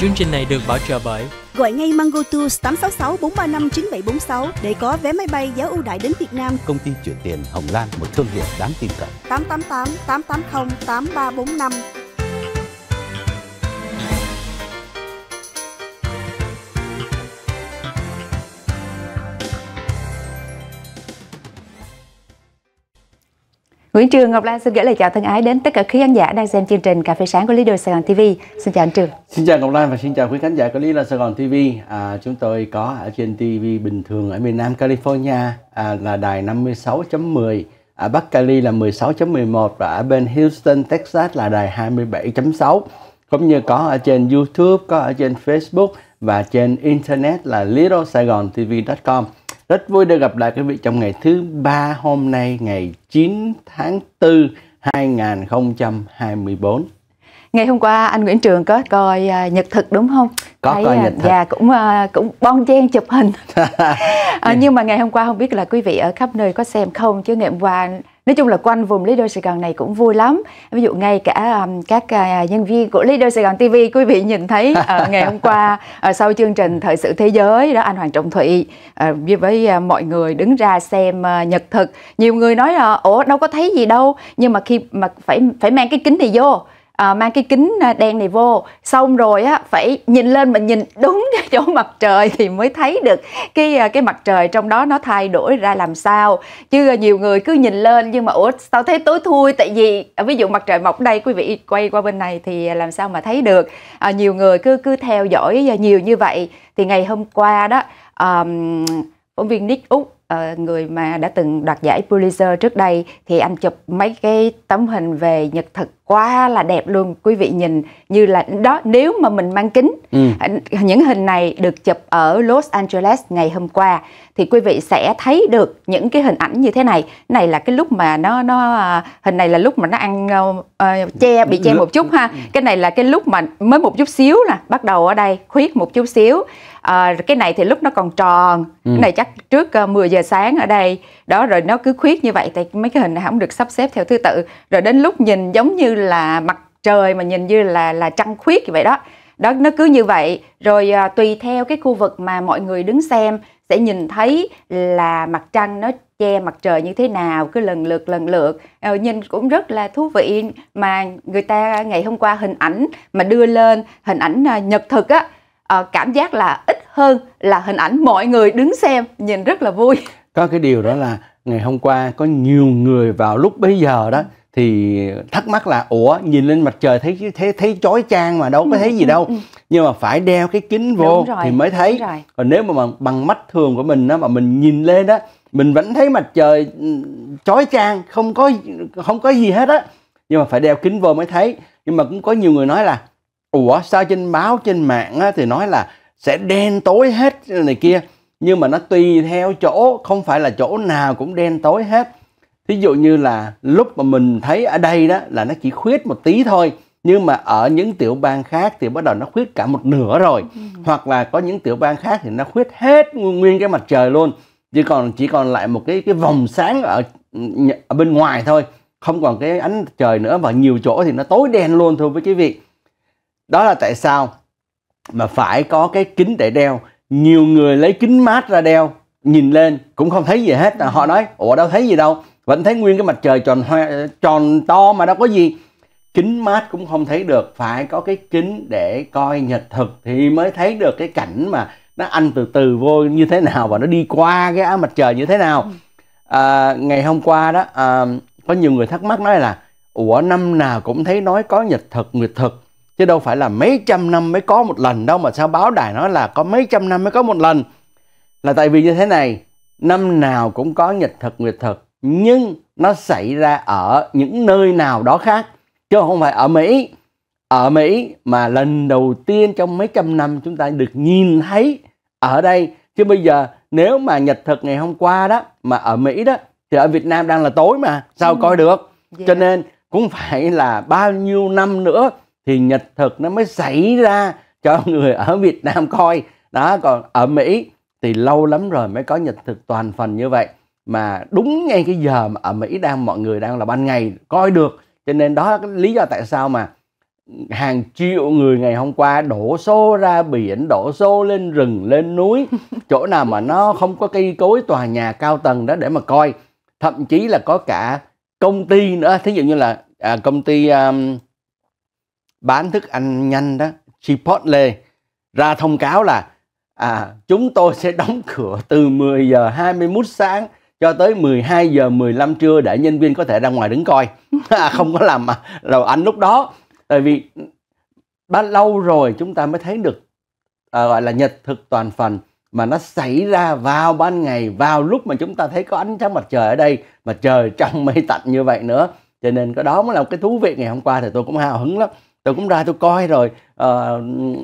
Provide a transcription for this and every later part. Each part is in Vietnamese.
Chương trình này được bảo trợ bởi Gọi ngay Mango Tours 866 435 9746 để có vé máy bay giá ưu đại đến Việt Nam. Công ty chuyển tiền Hồng Lan, một thương hiệu đáng tin cậy. 888 880 8345 Nguyễn Trường Ngọc Lan xin gửi lời chào thân ái đến tất cả quý khán giả đang xem chương trình Cà phê sáng của Lý Đôi Sài Gòn TV. Xin chào anh Trường. Xin chào Ngọc Lan và xin chào quý khán giả của Lý Đôi Sài Gòn TV. À, chúng tôi có ở trên TV bình thường ở miền Nam California à, là đài 56.10, ở Bắc Cali là 16.11 và ở bên Houston, Texas là đài 27.6. Cũng như có ở trên YouTube, có ở trên Facebook và trên Internet là littlesaigontv.com. Rất vui được gặp lại quý vị trong ngày thứ ba hôm nay ngày 9 tháng 4 2024 ngày hôm qua anh Nguyễn Trường có coi uh, Nhật thực đúng không? Có Thấy, coi à, Nhật thực. Dạ cũng uh, cũng bon chen chụp hình. uh, nhưng mà ngày hôm qua không biết là quý vị ở khắp nơi có xem không chứ ngày hôm qua nói chung là quanh vùng Leader Sài Gòn này cũng vui lắm ví dụ ngay cả um, các uh, nhân viên của Leader Sài Gòn TV quý vị nhìn thấy uh, ngày hôm qua uh, sau chương trình thời sự thế giới đó anh Hoàng Trọng Thụy uh, với uh, mọi người đứng ra xem uh, nhật thực nhiều người nói là ủa đâu có thấy gì đâu nhưng mà khi mà phải phải mang cái kính này vô à, mang cái kính à, đen này vô xong rồi á phải nhìn lên mình nhìn đúng cái chỗ mặt trời thì mới thấy được cái à, cái mặt trời trong đó nó thay đổi ra làm sao chứ à, nhiều người cứ nhìn lên nhưng mà ủa sao thấy tối thui tại vì ví dụ mặt trời mọc đây quý vị quay qua bên này thì làm sao mà thấy được à, nhiều người cứ cứ theo dõi nhiều như vậy thì ngày hôm qua đó um, phóng viên Nick Úc uh, người mà đã từng đoạt giải Pulitzer trước đây thì anh chụp mấy cái tấm hình về nhật thực quá là đẹp luôn quý vị nhìn như là đó nếu mà mình mang kính ừ. những hình này được chụp ở Los Angeles ngày hôm qua thì quý vị sẽ thấy được những cái hình ảnh như thế này này là cái lúc mà nó nó à, hình này là lúc mà nó ăn uh, che bị che một chút ha ừ. cái này là cái lúc mà mới một chút xíu nè bắt đầu ở đây khuyết một chút xíu à, cái này thì lúc nó còn tròn ừ. cái này chắc trước uh, ờ, 10 giờ sáng ở đây đó rồi nó cứ khuyết như vậy thì mấy cái hình này không được sắp xếp theo thứ tự rồi đến lúc nhìn giống như là mặt trời mà nhìn như là là trăng khuyết như vậy đó đó nó cứ như vậy rồi à, tùy theo cái khu vực mà mọi người đứng xem sẽ nhìn thấy là mặt trăng nó che mặt trời như thế nào cứ lần lượt lần lượt ờ, nhìn cũng rất là thú vị mà người ta ngày hôm qua hình ảnh mà đưa lên hình ảnh à, nhật thực á Ờ, cảm giác là ít hơn là hình ảnh mọi người đứng xem nhìn rất là vui có cái điều đó là ngày hôm qua có nhiều người vào lúc bấy giờ đó ừ. thì thắc mắc là ủa nhìn lên mặt trời thấy thấy thấy chói chang mà đâu có ừ, thấy gì ừ, đâu nhưng mà phải đeo cái kính vô rồi, thì mới thấy còn nếu mà bằng mắt thường của mình đó mà mình nhìn lên đó mình vẫn thấy mặt trời chói chang không có không có gì hết á nhưng mà phải đeo kính vô mới thấy nhưng mà cũng có nhiều người nói là ủa sao trên báo trên mạng á, thì nói là sẽ đen tối hết này kia nhưng mà nó tùy theo chỗ không phải là chỗ nào cũng đen tối hết thí dụ như là lúc mà mình thấy ở đây đó là nó chỉ khuyết một tí thôi nhưng mà ở những tiểu bang khác thì bắt đầu nó khuyết cả một nửa rồi ừ. hoặc là có những tiểu bang khác thì nó khuyết hết nguyên cái mặt trời luôn chỉ còn chỉ còn lại một cái cái vòng sáng ở ở bên ngoài thôi không còn cái ánh trời nữa và nhiều chỗ thì nó tối đen luôn thôi với quý vị đó là tại sao mà phải có cái kính để đeo nhiều người lấy kính mát ra đeo nhìn lên cũng không thấy gì hết à, họ nói ủa đâu thấy gì đâu vẫn thấy nguyên cái mặt trời tròn hoa tròn to mà đâu có gì kính mát cũng không thấy được phải có cái kính để coi nhật thực thì mới thấy được cái cảnh mà nó ăn từ từ vô như thế nào và nó đi qua cái mặt trời như thế nào ừ. à, ngày hôm qua đó à, có nhiều người thắc mắc nói là ủa năm nào cũng thấy nói có nhật thực nguyệt thực chứ đâu phải là mấy trăm năm mới có một lần đâu mà sao báo đài nói là có mấy trăm năm mới có một lần là tại vì như thế này năm nào cũng có nhật thực nguyệt thực nhưng nó xảy ra ở những nơi nào đó khác chứ không phải ở Mỹ ở Mỹ mà lần đầu tiên trong mấy trăm năm chúng ta được nhìn thấy ở đây chứ bây giờ nếu mà nhật thực ngày hôm qua đó mà ở Mỹ đó thì ở Việt Nam đang là tối mà sao ừ. coi được yeah. cho dạ. nên cũng phải là bao nhiêu năm nữa thì nhật thực nó mới xảy ra cho người ở Việt Nam coi đó còn ở Mỹ thì lâu lắm rồi mới có nhật thực toàn phần như vậy mà đúng ngay cái giờ mà ở Mỹ đang mọi người đang là ban ngày coi được cho nên đó là lý do tại sao mà hàng triệu người ngày hôm qua đổ xô ra biển đổ xô lên rừng lên núi chỗ nào mà nó không có cây cối tòa nhà cao tầng đó để mà coi thậm chí là có cả công ty nữa thí dụ như là à, công ty um, bán thức ăn nhanh đó Chipotle ra thông cáo là à chúng tôi sẽ đóng cửa từ 10 giờ 21 sáng cho tới 12 giờ 15 trưa để nhân viên có thể ra ngoài đứng coi à, không có làm mà rồi anh lúc đó tại vì đã lâu rồi chúng ta mới thấy được à, gọi là nhật thực toàn phần mà nó xảy ra vào ban ngày vào lúc mà chúng ta thấy có ánh sáng mặt trời ở đây mà trời trong mây tạnh như vậy nữa cho nên cái đó mới là một cái thú vị ngày hôm qua thì tôi cũng hào hứng lắm tôi cũng ra tôi coi rồi uh,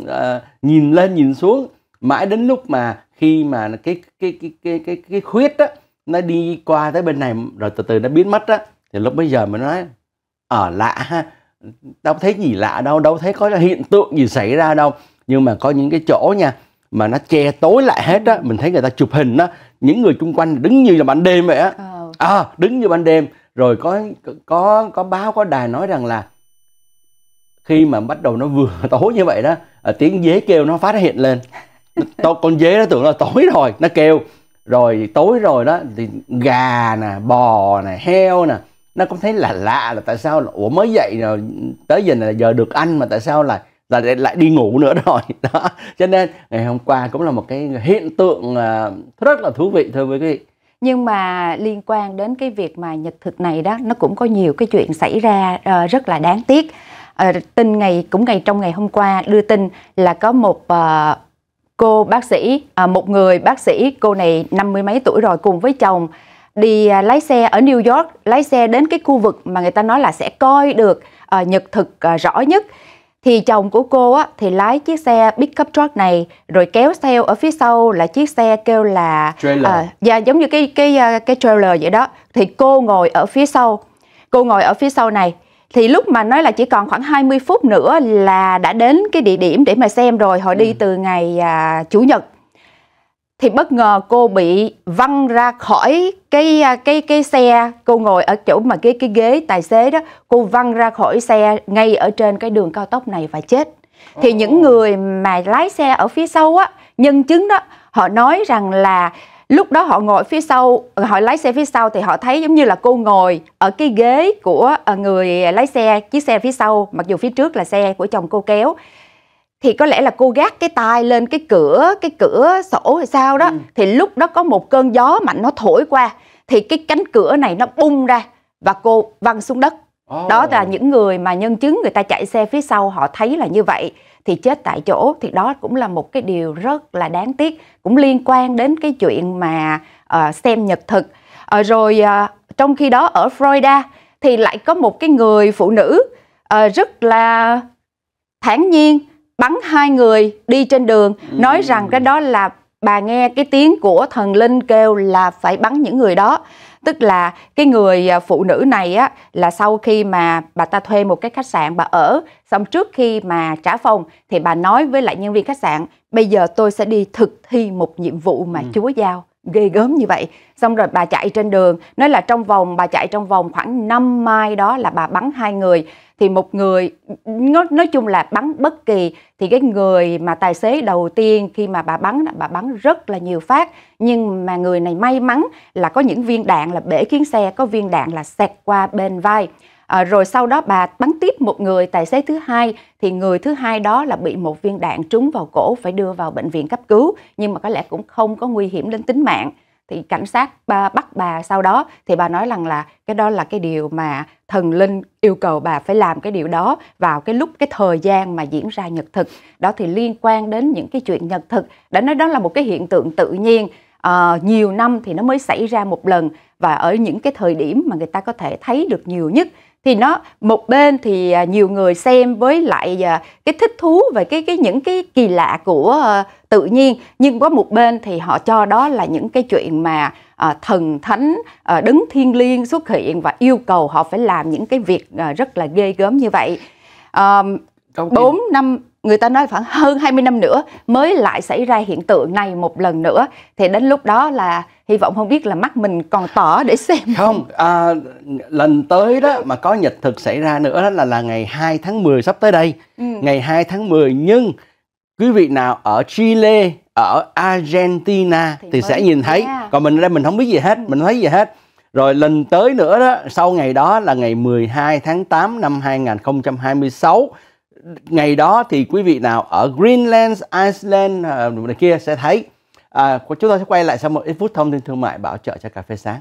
uh, nhìn lên nhìn xuống mãi đến lúc mà khi mà cái cái cái cái cái, cái khuyết đó nó đi qua tới bên này rồi từ từ nó biến mất á thì lúc bây giờ mình nói ở ờ, à, lạ ha đâu thấy gì lạ đâu đâu thấy có hiện tượng gì xảy ra đâu nhưng mà có những cái chỗ nha mà nó che tối lại hết á mình thấy người ta chụp hình á những người chung quanh đứng như là ban đêm vậy á à, đứng như ban đêm rồi có có có báo có đài nói rằng là khi mà bắt đầu nó vừa tối như vậy đó à, tiếng dế kêu nó phát hiện lên con dế nó tưởng là tối rồi nó kêu rồi tối rồi đó thì gà nè bò nè heo nè nó cũng thấy là lạ là tại sao là, ủa mới dậy rồi tới giờ này là giờ được ăn mà tại sao là là lại đi ngủ nữa rồi đó cho nên ngày hôm qua cũng là một cái hiện tượng à, rất là thú vị thôi quý vị nhưng mà liên quan đến cái việc mà nhật thực này đó nó cũng có nhiều cái chuyện xảy ra ờ, rất là đáng tiếc Ờ, tin ngày cũng ngày trong ngày hôm qua đưa tin là có một à, cô bác sĩ à, một người bác sĩ cô này năm mươi mấy tuổi rồi cùng với chồng đi à, lái xe ở New York lái xe đến cái khu vực mà người ta nói là sẽ coi được à, nhật thực à, rõ nhất thì chồng của cô á, thì lái chiếc xe pickup truck này rồi kéo theo ở phía sau là chiếc xe kêu là trailer. À, dạ giống như cái cái cái trailer vậy đó thì cô ngồi ở phía sau cô ngồi ở phía sau này thì lúc mà nói là chỉ còn khoảng 20 phút nữa là đã đến cái địa điểm để mà xem rồi họ đi ừ. từ ngày à, chủ nhật thì bất ngờ cô bị văng ra khỏi cái à, cái cái xe cô ngồi ở chỗ mà cái cái ghế tài xế đó cô văng ra khỏi xe ngay ở trên cái đường cao tốc này và chết thì những người mà lái xe ở phía sau á nhân chứng đó họ nói rằng là lúc đó họ ngồi phía sau họ lái xe phía sau thì họ thấy giống như là cô ngồi ở cái ghế của ờ, người lái xe chiếc xe phía sau mặc dù phía trước là xe của chồng cô kéo thì có lẽ là cô gác cái tay lên cái cửa cái cửa sổ hay sao đó ừ. thì lúc đó có một cơn gió mạnh nó thổi qua thì cái cánh cửa này nó bung ra và cô văng xuống đất oh. đó là những người mà nhân chứng người ta chạy xe phía sau họ thấy là như vậy thì chết tại chỗ thì đó cũng là một cái điều rất là đáng tiếc cũng liên quan đến cái chuyện mà uh, xem nhật thực uh, rồi uh, trong khi đó ở Florida thì lại có một cái người phụ nữ uh, rất là thản nhiên bắn hai người đi trên đường ừ. nói rằng cái đó là bà nghe cái tiếng của thần linh kêu là phải bắn những người đó tức là cái người à, phụ nữ này á là sau khi mà bà ta thuê một cái khách sạn bà ở xong trước khi mà trả phòng thì bà nói với lại nhân viên khách sạn bây giờ tôi sẽ đi thực thi một nhiệm vụ mà ừ. chúa giao ghê gớm như vậy xong rồi bà chạy trên đường nói là trong vòng bà chạy trong vòng khoảng 5 mai đó là bà bắn hai người thì một người nói, nói chung là bắn bất kỳ thì cái người mà tài xế đầu tiên khi mà bà bắn bà bắn rất là nhiều phát nhưng mà người này may mắn là có những viên đạn là bể khiến xe có viên đạn là xẹt qua bên vai à, rồi sau đó bà bắn tiếp một người tài xế thứ hai thì người thứ hai đó là bị một viên đạn trúng vào cổ phải đưa vào bệnh viện cấp cứu nhưng mà có lẽ cũng không có nguy hiểm đến tính mạng thì cảnh sát ba, bắt bà sau đó thì bà nói rằng là cái đó là cái điều mà thần linh yêu cầu bà phải làm cái điều đó vào cái lúc cái thời gian mà diễn ra nhật thực đó thì liên quan đến những cái chuyện nhật thực đã nói đó là một cái hiện tượng tự nhiên uh, nhiều năm thì nó mới xảy ra một lần và ở những cái thời điểm mà người ta có thể thấy được nhiều nhất thì nó một bên thì à, nhiều người xem với lại à, cái thích thú về cái cái những cái kỳ lạ của ờ, tự nhiên nhưng có một bên thì họ cho đó là những cái chuyện mà ờ, thần thánh ờ, đứng thiên liêng xuất hiện và yêu cầu họ phải làm những cái việc rất là ghê gớm như vậy bốn năm người ta nói khoảng hơn 20 năm nữa mới lại xảy ra hiện tượng này một lần nữa thì đến lúc đó là hy vọng không biết là mắt mình còn tỏ để xem không, À, lần tới đó mà có nhật thực xảy ra nữa đó là là ngày 2 tháng 10 sắp tới đây ừ. ngày 2 tháng 10 nhưng quý vị nào ở Chile ở Argentina thì, thì sẽ nhìn thấy nha. còn mình đây mình không biết gì hết ừ. mình thấy gì hết rồi lần tới nữa đó sau ngày đó là ngày 12 tháng 8 năm 2026 ngày đó thì quý vị nào ở Greenland, Iceland ờ, này kia sẽ thấy. À, chúng ta sẽ quay lại sau một ít phút thông tin thương mại bảo trợ cho cà phê sáng.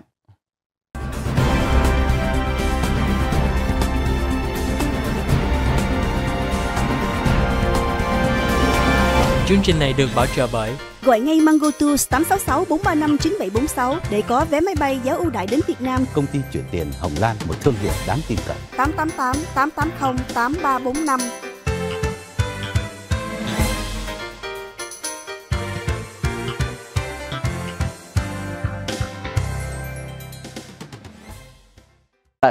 Chương trình này được bảo trợ bởi Gọi ngay Mango Tours 866 435 9746 để có vé máy bay giá ưu đãi đến Việt Nam. Công ty chuyển tiền Hồng Lan, một thương hiệu đáng tin cậy. 888 880 8345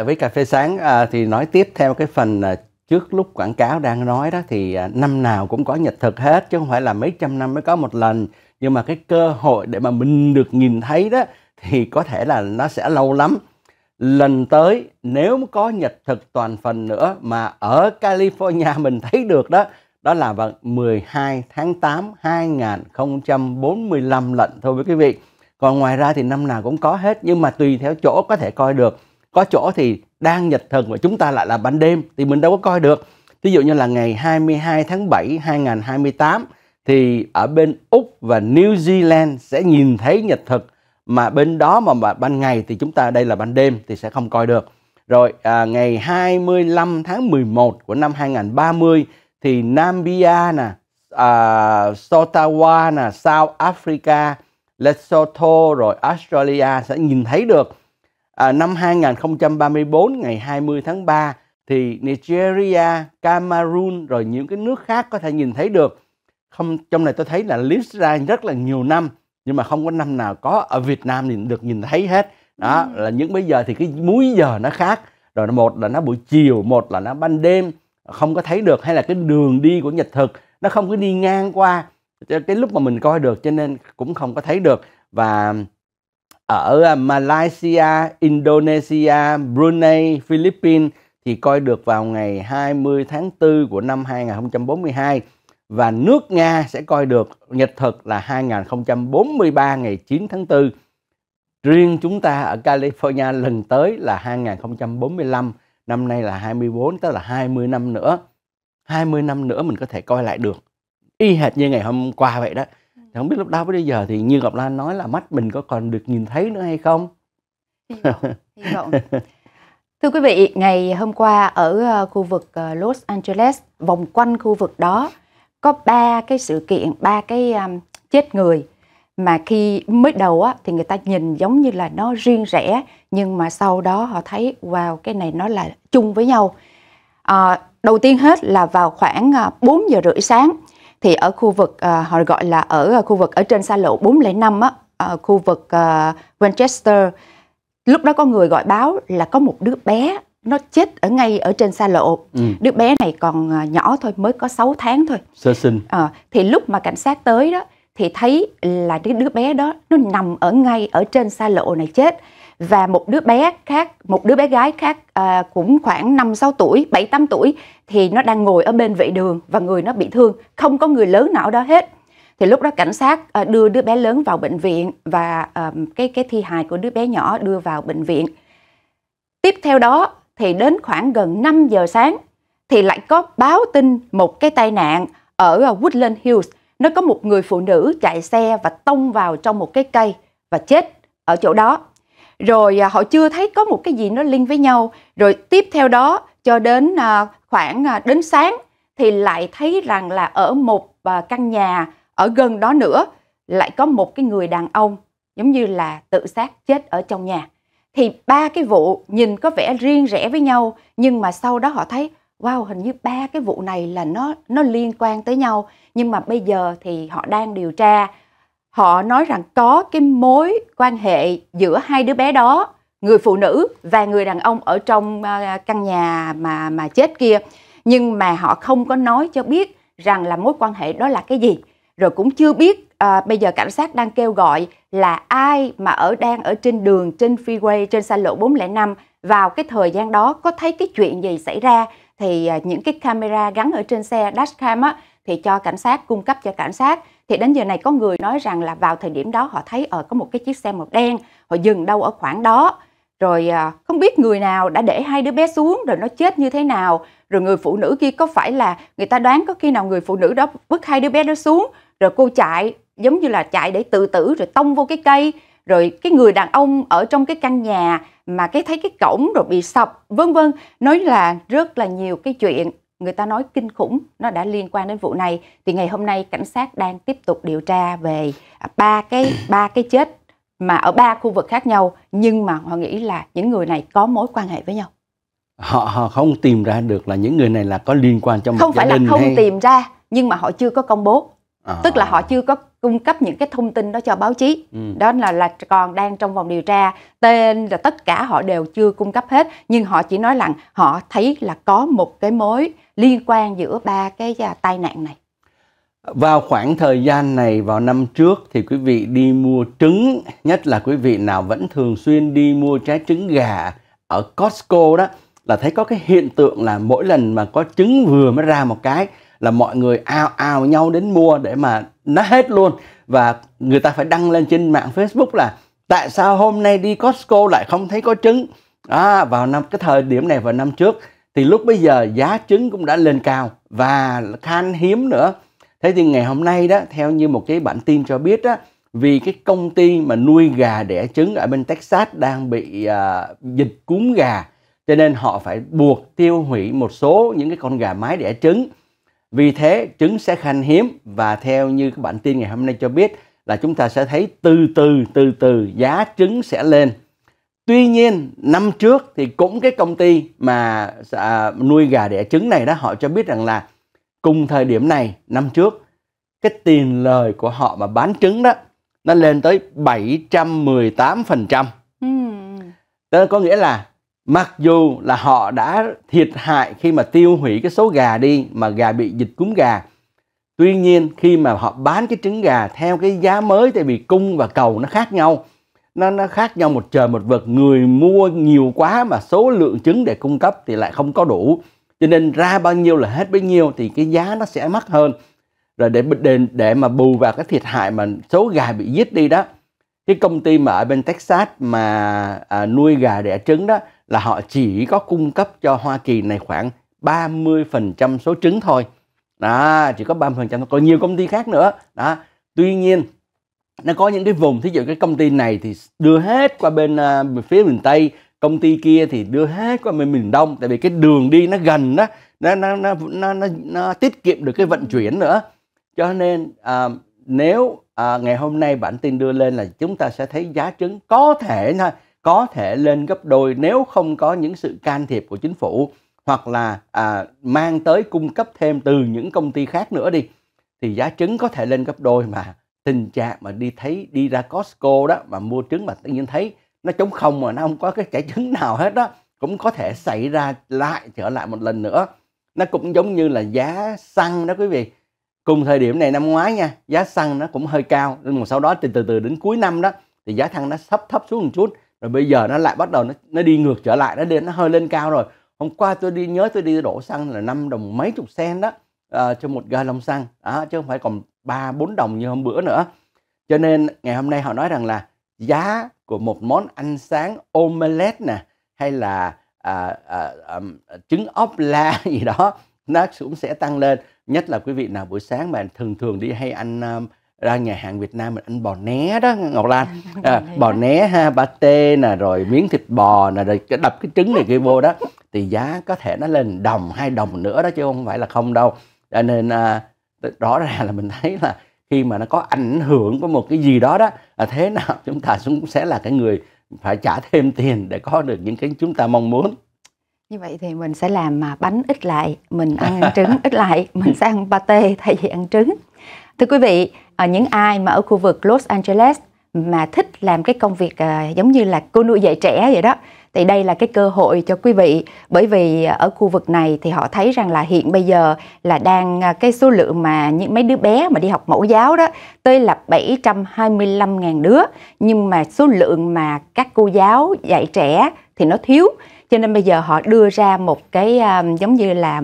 với cà phê sáng à, thì nói tiếp theo cái phần à, trước lúc quảng cáo đang nói đó thì à, năm nào cũng có nhật thực hết chứ không phải là mấy trăm năm mới có một lần nhưng mà cái cơ hội để mà mình được nhìn thấy đó thì có thể là nó sẽ lâu lắm lần tới nếu có nhật thực toàn phần nữa mà ở California mình thấy được đó đó là vào 12 tháng 8 2045 lận thôi với quý vị còn ngoài ra thì năm nào cũng có hết nhưng mà tùy theo chỗ có thể coi được có chỗ thì đang nhật thần và chúng ta lại là ban đêm thì mình đâu có coi được ví dụ như là ngày 22 tháng 7 2028 thì ở bên Úc và New Zealand sẽ nhìn thấy nhật thực mà bên đó mà, mà ban ngày thì chúng ta đây là ban đêm thì sẽ không coi được. Rồi à, ngày 25 tháng 11 của năm 2030 thì Namibia nè, à, Sotawa nè, South Africa, Lesotho rồi Australia sẽ nhìn thấy được à, năm 2034 ngày 20 tháng 3 thì Nigeria, Cameroon rồi những cái nước khác có thể nhìn thấy được. Không trong này tôi thấy là list ra rất là nhiều năm nhưng mà không có năm nào có ở Việt Nam thì được nhìn thấy hết. Đó ừ. là những bây giờ thì cái múi giờ nó khác. Rồi một là nó buổi chiều, một là nó ban đêm không có thấy được hay là cái đường đi của nhật thực nó không có đi ngang qua cái lúc mà mình coi được cho nên cũng không có thấy được và ở à, Malaysia, Indonesia, Brunei, Philippines thì coi được vào ngày 20 tháng 4 của năm 2042 và nước Nga sẽ coi được nhật thực là 2043 ngày 9 tháng 4. Riêng chúng ta ở California lần tới là 2045, năm nay là 24 tức là 20 năm nữa. 20 năm nữa mình có thể coi lại được. Y hệt như ngày hôm qua vậy đó thì không biết lúc đó bây giờ thì như ngọc lan nói là mắt mình có còn được nhìn thấy nữa hay không hy vọng, hy vọng. Thưa quý vị, ngày hôm qua ở ờ, khu vực ờ, Los Angeles, vòng quanh khu vực đó có ba cái sự kiện, ba cái um, chết người mà khi mới đầu á thì người ta nhìn giống như là nó riêng rẽ nhưng mà sau đó họ thấy wow cái này nó là chung với nhau. À, đầu tiên hết là vào khoảng 4 giờ rưỡi sáng thì ở khu vực à, họ gọi là ở ờ, khu vực ở trên xa lộ 405 á, à, khu vực à, Winchester lúc đó có người gọi báo là có một đứa bé nó chết ở ngay ở trên xa lộ ừ. đứa bé này còn nhỏ thôi mới có 6 tháng thôi sơ sinh à, thì lúc mà cảnh sát tới đó thì thấy là cái đứa bé đó nó nằm ở ngay ở trên xa lộ này chết và một đứa bé khác một đứa bé gái khác à, cũng khoảng 5 6 tuổi, 7 8 tuổi thì nó đang ngồi ở bên vệ đường và người nó bị thương, không có người lớn nào đó hết. Thì lúc đó cảnh sát à, đưa đứa bé lớn vào bệnh viện và à, cái cái thi hài của đứa bé nhỏ đưa vào bệnh viện. Tiếp theo đó thì đến khoảng gần 5 giờ sáng thì lại có báo tin một cái tai nạn ở à, Woodland Hills. Nó có một người phụ nữ chạy xe và tông vào trong một cái cây và chết ở chỗ đó rồi à, họ chưa thấy có một cái gì nó liên với nhau rồi tiếp theo đó cho đến à, khoảng à, đến sáng thì lại thấy rằng là ở một căn nhà ở gần đó nữa lại có một cái người đàn ông giống như là tự sát chết ở trong nhà thì ba cái vụ nhìn có vẻ riêng rẽ với nhau nhưng mà sau đó họ thấy wow hình như ba cái vụ này là nó nó liên quan tới nhau nhưng mà bây giờ thì họ đang điều tra họ nói rằng có cái mối quan hệ giữa hai đứa bé đó người phụ nữ và người đàn ông ở trong à, căn nhà mà mà chết kia nhưng mà họ không có nói cho biết rằng là mối quan hệ đó là cái gì rồi cũng chưa biết à, bây giờ cảnh sát đang kêu gọi là ai mà ở đang ở trên đường trên freeway trên xa lộ 405 vào cái thời gian đó có thấy cái chuyện gì xảy ra thì à, những cái camera gắn ở trên xe dashcam á thì cho cảnh sát cung cấp cho cảnh sát thì đến giờ này có người nói rằng là vào thời điểm đó họ thấy ở ờ, có một cái chiếc xe màu đen họ dừng đâu ở khoảng đó rồi à, không biết người nào đã để hai đứa bé xuống rồi nó chết như thế nào rồi người phụ nữ kia có phải là người ta đoán có khi nào người phụ nữ đó vứt hai đứa bé đó xuống rồi cô chạy giống như là chạy để tự tử rồi tông vô cái cây rồi cái người đàn ông ở trong cái căn nhà mà cái thấy cái cổng rồi bị sập vân vân nói là rất là nhiều cái chuyện người ta nói kinh khủng nó đã liên quan đến vụ này thì ngày hôm nay cảnh sát đang tiếp tục điều tra về à, ba cái ba cái chết mà ở ba khu vực khác nhau nhưng mà họ nghĩ là những người này có mối quan hệ với nhau họ họ không tìm ra được là những người này là có liên quan trong không một phải đình là không hay... tìm ra nhưng mà họ chưa có công bố à. tức là họ chưa có cung cấp những cái thông tin đó cho báo chí ừ. đó là là còn đang trong vòng điều tra tên là tất cả họ đều chưa cung cấp hết nhưng họ chỉ nói rằng họ thấy là có một cái mối liên quan giữa ba cái à, tai nạn này vào khoảng thời gian này vào năm trước thì quý vị đi mua trứng nhất là quý vị nào vẫn thường xuyên đi mua trái trứng gà ở Costco đó là thấy có cái hiện tượng là mỗi lần mà có trứng vừa mới ra một cái là mọi người ao ao nhau đến mua để mà nó hết luôn và người ta phải đăng lên trên mạng Facebook là tại sao hôm nay đi Costco lại không thấy có trứng à, vào năm cái thời điểm này vào năm trước thì lúc bây giờ giá trứng cũng đã lên cao và khan hiếm nữa thế thì ngày hôm nay đó theo như một cái bản tin cho biết đó vì cái công ty mà nuôi gà đẻ trứng ở bên Texas đang bị uh, dịch cúm gà cho nên họ phải buộc tiêu hủy một số những cái con gà mái đẻ trứng vì thế trứng sẽ khan hiếm và theo như các bản tin ngày hôm nay cho biết là chúng ta sẽ thấy từ từ từ từ giá trứng sẽ lên. Tuy nhiên năm trước thì cũng cái công ty mà à, nuôi gà đẻ trứng này đó họ cho biết rằng là cùng thời điểm này năm trước cái tiền lời của họ mà bán trứng đó nó lên tới 718%. Ừ. Đó có nghĩa là mặc dù là họ đã thiệt hại khi mà tiêu hủy cái số gà đi mà gà bị dịch cúm gà tuy nhiên khi mà họ bán cái trứng gà theo cái giá mới tại vì cung và cầu nó khác nhau nó nó khác nhau một trời một vực người mua nhiều quá mà số lượng trứng để cung cấp thì lại không có đủ cho nên ra bao nhiêu là hết bấy nhiêu thì cái giá nó sẽ mắc hơn rồi để để để mà bù vào cái thiệt hại mà số gà bị giết đi đó cái công ty mà ở bên Texas mà à, nuôi gà đẻ trứng đó là họ chỉ có cung cấp cho Hoa Kỳ này khoảng 30% số trứng thôi. Đó, chỉ có 30% thôi. Còn nhiều công ty khác nữa. Đó. Tuy nhiên, nó có những cái vùng, thí dụ cái công ty này thì đưa hết qua bên uh, phía miền Tây, công ty kia thì đưa hết qua bên miền Đông. Tại vì cái đường đi nó gần đó, nó, nó, nó, nó, nó, nó tiết kiệm được cái vận chuyển nữa. Cho nên uh, nếu à, ngày hôm nay bản tin đưa lên là chúng ta sẽ thấy giá trứng có thể thôi có thể lên gấp đôi nếu không có những sự can thiệp của chính phủ hoặc là à, mang tới cung cấp thêm từ những công ty khác nữa đi thì giá trứng có thể lên gấp đôi mà tình trạng mà đi thấy đi ra Costco đó mà mua trứng mà tự nhiên thấy nó trống không mà nó không có cái chảy trứng nào hết đó cũng có thể xảy ra lại trở lại một lần nữa nó cũng giống như là giá xăng đó quý vị cùng thời điểm này năm ngoái nha giá xăng nó cũng hơi cao nhưng mà sau đó từ từ từ đến cuối năm đó thì giá xăng nó sắp thấp xuống một chút rồi bây giờ nó lại bắt đầu nó, nó đi ngược trở lại nó lên nó hơi lên cao rồi hôm qua tôi đi nhớ tôi đi đổ xăng là 5 đồng mấy chục sen đó uh, cho một ga lông xăng đó, chứ không phải còn ba bốn đồng như hôm bữa nữa cho nên ngày hôm nay họ nói rằng là giá của một món ăn sáng omelette nè hay là à, à, à, trứng ốc la gì đó nó cũng sẽ tăng lên nhất là quý vị nào buổi sáng mà thường thường đi hay ăn ra nhà hàng Việt Nam mình ăn bò né đó Ngọc Lan à, à bò né ha ba tê nè rồi miếng thịt bò nè rồi đập cái trứng này kia vô đó thì giá có thể nó lên đồng hai đồng nữa đó chứ không phải là không đâu cho nên à, rõ ràng là mình thấy là khi mà nó có ảnh hưởng của một cái gì đó đó là thế nào chúng ta cũng sẽ là cái người phải trả thêm tiền để có được những cái chúng ta mong muốn như vậy thì mình sẽ làm mà bánh ít lại mình ăn trứng ít lại mình sẽ ăn pate thay vì ăn trứng Thưa quý vị, ờ, những ai mà ở khu vực Los Angeles mà thích làm cái công việc ờ, giống như là cô nuôi dạy trẻ vậy đó thì đây là cái cơ hội cho quý vị bởi vì ờ, ở khu vực này thì họ thấy rằng là hiện bây giờ là đang cái số lượng mà những mấy đứa bé mà đi học mẫu giáo đó tới là 725.000 đứa nhưng mà số lượng mà các cô giáo dạy trẻ thì nó thiếu cho nên bây giờ họ đưa ra một cái giống như là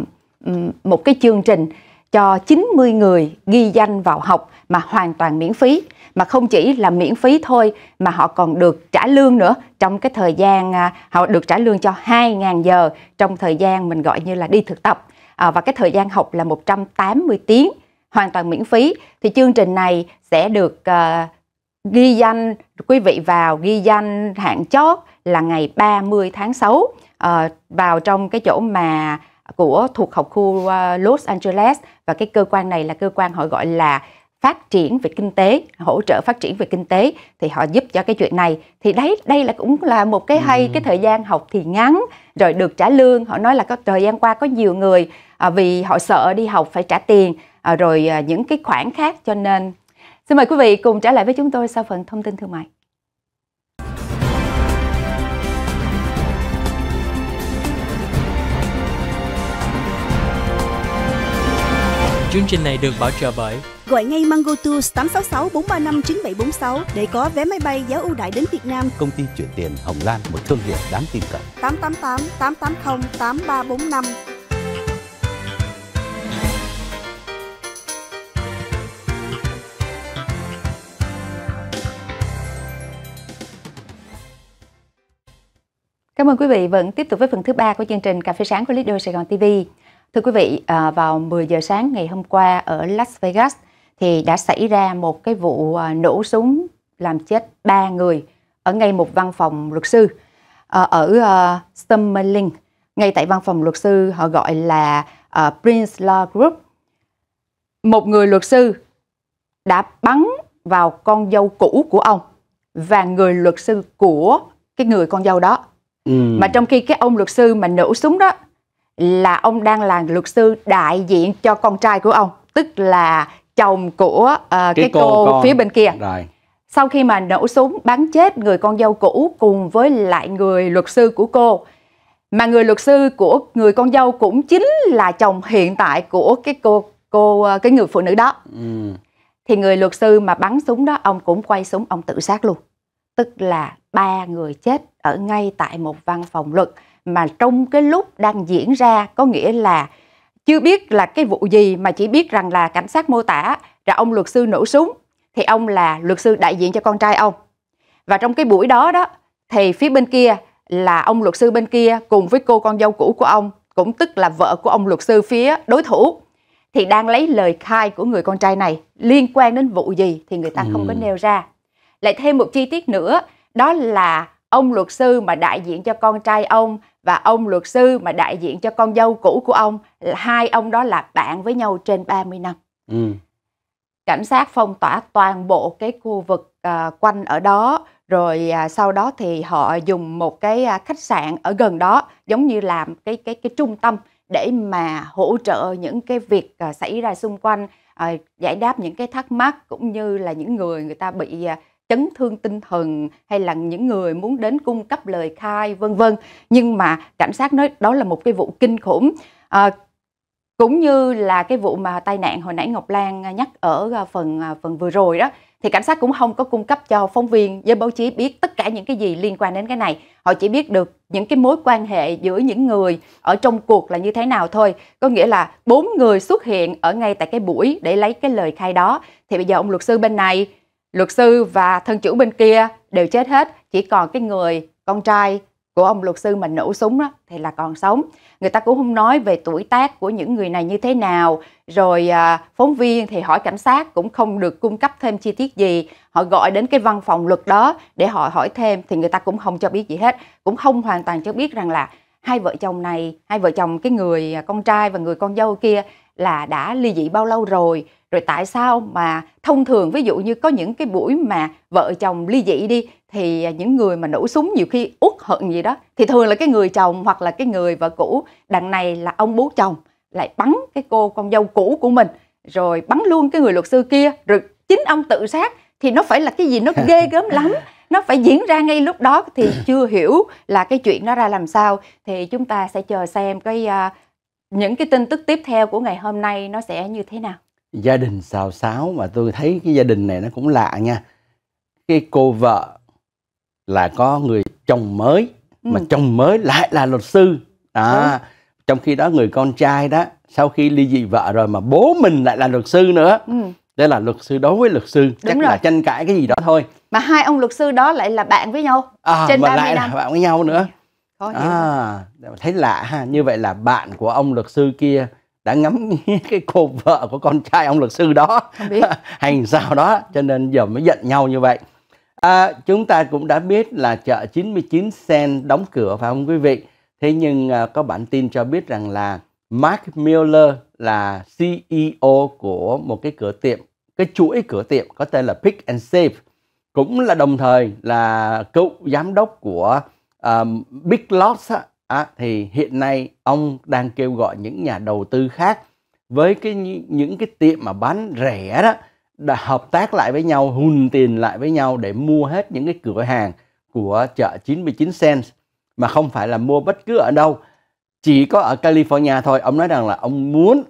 một cái chương trình cho 90 người ghi danh vào học mà hoàn toàn miễn phí mà không chỉ là miễn phí thôi mà họ còn được trả lương nữa trong cái thời gian à, họ được trả lương cho 2.000 giờ trong thời gian mình gọi như là đi thực tập à, và cái thời gian học là 180 tiếng hoàn toàn miễn phí thì chương trình này sẽ được à, ghi danh quý vị vào ghi danh hạn chót là ngày 30 tháng 6 à, vào trong cái chỗ mà của thuộc học khu à, Los Angeles và cái cơ quan này là cơ quan họ gọi là phát triển về kinh tế hỗ trợ phát triển về kinh tế thì họ giúp cho cái chuyện này thì đấy đây là cũng là một cái hay ừ. cái thời gian học thì ngắn rồi được trả lương họ nói là có thời gian qua có nhiều người à, vì họ sợ đi học phải trả tiền à, rồi à, những cái khoản khác cho nên xin mời quý vị cùng trở lại với chúng tôi sau phần thông tin thương mại Chương trình này được bảo trợ bởi Gọi ngay Mango Tours 866 435 9746 để có vé máy bay giá ưu đãi đến Việt Nam. Công ty chuyển tiền Hồng Lan, một thương hiệu đáng tin cậy. 888 880 8345 Cảm ơn quý vị vẫn tiếp tục với phần thứ ba của chương trình Cà phê sáng của Lido Sài Gòn TV. Thưa quý vị, à, vào 10 giờ sáng ngày hôm qua ở Las Vegas thì đã xảy ra một cái vụ à, nổ súng làm chết 3 người ở ngay một văn phòng luật sư à, ở à, Summerlin, ngay tại văn phòng luật sư họ gọi là Prince Law Group. Một người luật sư đã bắn vào con dâu cũ của ông và người luật sư của cái người con dâu đó. Ừ. Mà trong khi cái ông luật sư mà nổ súng đó là ông đang là luật sư đại diện cho con trai của ông tức là chồng của uh, cái, cái cô, cô phía bên kia Rồi. sau khi mà nổ súng bắn chết người con dâu cũ cùng với lại người luật sư của cô mà người luật sư của người con dâu cũng chính là chồng hiện tại của cái cô cô ờ, cái người phụ nữ đó ừ. thì người luật sư mà bắn súng đó ông cũng quay súng ông tự sát luôn tức là ba người chết ở ngay tại một văn phòng luật mà trong cái lúc đang diễn ra có nghĩa là chưa biết là cái vụ gì mà chỉ biết rằng là cảnh sát mô tả là ông luật sư nổ súng thì ông là luật sư đại diện cho con trai ông và trong cái buổi đó đó thì phía bên kia là ông luật sư bên kia cùng với cô con dâu cũ của ông cũng tức là vợ của ông luật sư phía đối thủ thì đang lấy lời khai của người con trai này liên quan đến vụ gì thì người ta không có ừ. nêu ra lại thêm một chi tiết nữa đó là ông luật sư mà đại diện cho con trai ông và ông luật sư mà đại diện cho con dâu cũ của ông hai ông đó là bạn với nhau trên 30 năm ừ. cảnh sát phong tỏa toàn bộ cái khu vực à, quanh ở đó rồi à, sau đó thì họ dùng một cái à, khách sạn ở gần đó giống như làm cái cái cái trung tâm để mà hỗ trợ những cái việc à, xảy ra xung quanh à, giải đáp những cái thắc mắc cũng như là những người người ta bị à, chấn thương tinh thần hay là những người muốn đến cung cấp lời khai vân vân nhưng mà cảnh sát nói đó là một cái vụ kinh khủng à, cũng như là cái vụ mà tai nạn hồi nãy Ngọc Lan nhắc ở à, phần à, phần vừa rồi đó thì cảnh sát cũng không có cung cấp cho phóng viên với báo chí biết tất cả những cái gì liên quan đến cái này họ chỉ biết được những cái mối quan hệ giữa những người ở trong cuộc là như thế nào thôi có nghĩa là bốn người xuất hiện ở ngay tại cái buổi để lấy cái lời khai đó thì bây giờ ông luật sư bên này Luật sư và thân chủ bên kia đều chết hết, chỉ còn cái người con trai của ông luật sư mà nổ súng đó thì là còn sống. Người ta cũng không nói về tuổi tác của những người này như thế nào, rồi à, phóng viên thì hỏi cảnh sát cũng không được cung cấp thêm chi tiết gì. Họ gọi đến cái văn phòng luật đó để họ hỏi thêm thì người ta cũng không cho biết gì hết, cũng không hoàn toàn cho biết rằng là hai vợ chồng này, hai vợ chồng cái người à, con trai và người con dâu kia là đã ly dị bao lâu rồi rồi tại sao mà thông thường ví dụ như có những cái buổi mà vợ chồng ly dị đi thì à, những người mà nổ súng nhiều khi út hận gì đó thì thường là cái người chồng hoặc là cái người vợ cũ đằng này là ông bố chồng lại bắn cái cô con dâu cũ của mình rồi bắn luôn cái người luật sư kia rồi chính ông tự sát thì nó phải là cái gì nó ghê gớm lắm nó phải diễn ra ngay lúc đó thì chưa hiểu là cái chuyện nó ra làm sao thì chúng ta sẽ chờ xem cái uh, những cái tin tức tiếp theo của ngày hôm nay nó sẽ như thế nào gia đình xào xáo mà tôi thấy cái gia đình này nó cũng lạ nha cái cô vợ là có người chồng mới ừ. mà chồng mới lại là luật sư à ừ. trong khi đó người con trai đó sau khi ly dị vợ rồi mà bố mình lại là luật sư nữa ừ. đây là luật sư đối với luật sư Đúng chắc rồi. là tranh cãi cái gì đó thôi mà hai ông luật sư đó lại là bạn với nhau à, trên mà lại năm. là bạn với nhau nữa à, thấy lạ ha như vậy là bạn của ông luật sư kia đã ngắm cái cô vợ của con trai ông luật sư đó hành sao đó cho nên giờ mới giận nhau như vậy à, chúng ta cũng đã biết là chợ 99 sen đóng cửa phải không quý vị thế nhưng à, có bản tin cho biết rằng là Mark Miller là CEO của một cái cửa tiệm cái chuỗi cửa tiệm có tên là Pick and Save cũng là đồng thời là cựu giám đốc của um, Big Lots à, thì hiện nay ông đang kêu gọi những nhà đầu tư khác với cái những cái tiệm mà bán rẻ đó đã hợp tác lại với nhau hùn tiền lại với nhau để mua hết những cái cửa hàng của chợ 99 cents mà không phải là mua bất cứ ở đâu chỉ có ở California thôi ông nói rằng là ông muốn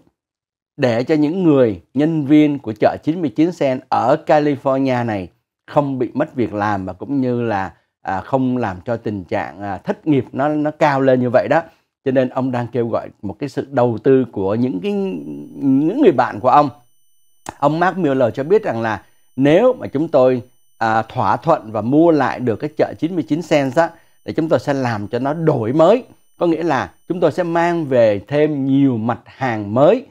để cho những người nhân viên của chợ 99 cents ở California này không bị mất việc làm và cũng như là à, không làm cho tình trạng à, thất nghiệp nó nó cao lên như vậy đó cho nên ông đang kêu gọi một cái sự đầu tư của những cái những người bạn của ông ông Mark Miller cho biết rằng là nếu mà chúng tôi à, thỏa thuận và mua lại được cái chợ 99 cent á thì chúng tôi sẽ làm cho nó đổi mới có nghĩa là chúng tôi sẽ mang về thêm nhiều mặt hàng mới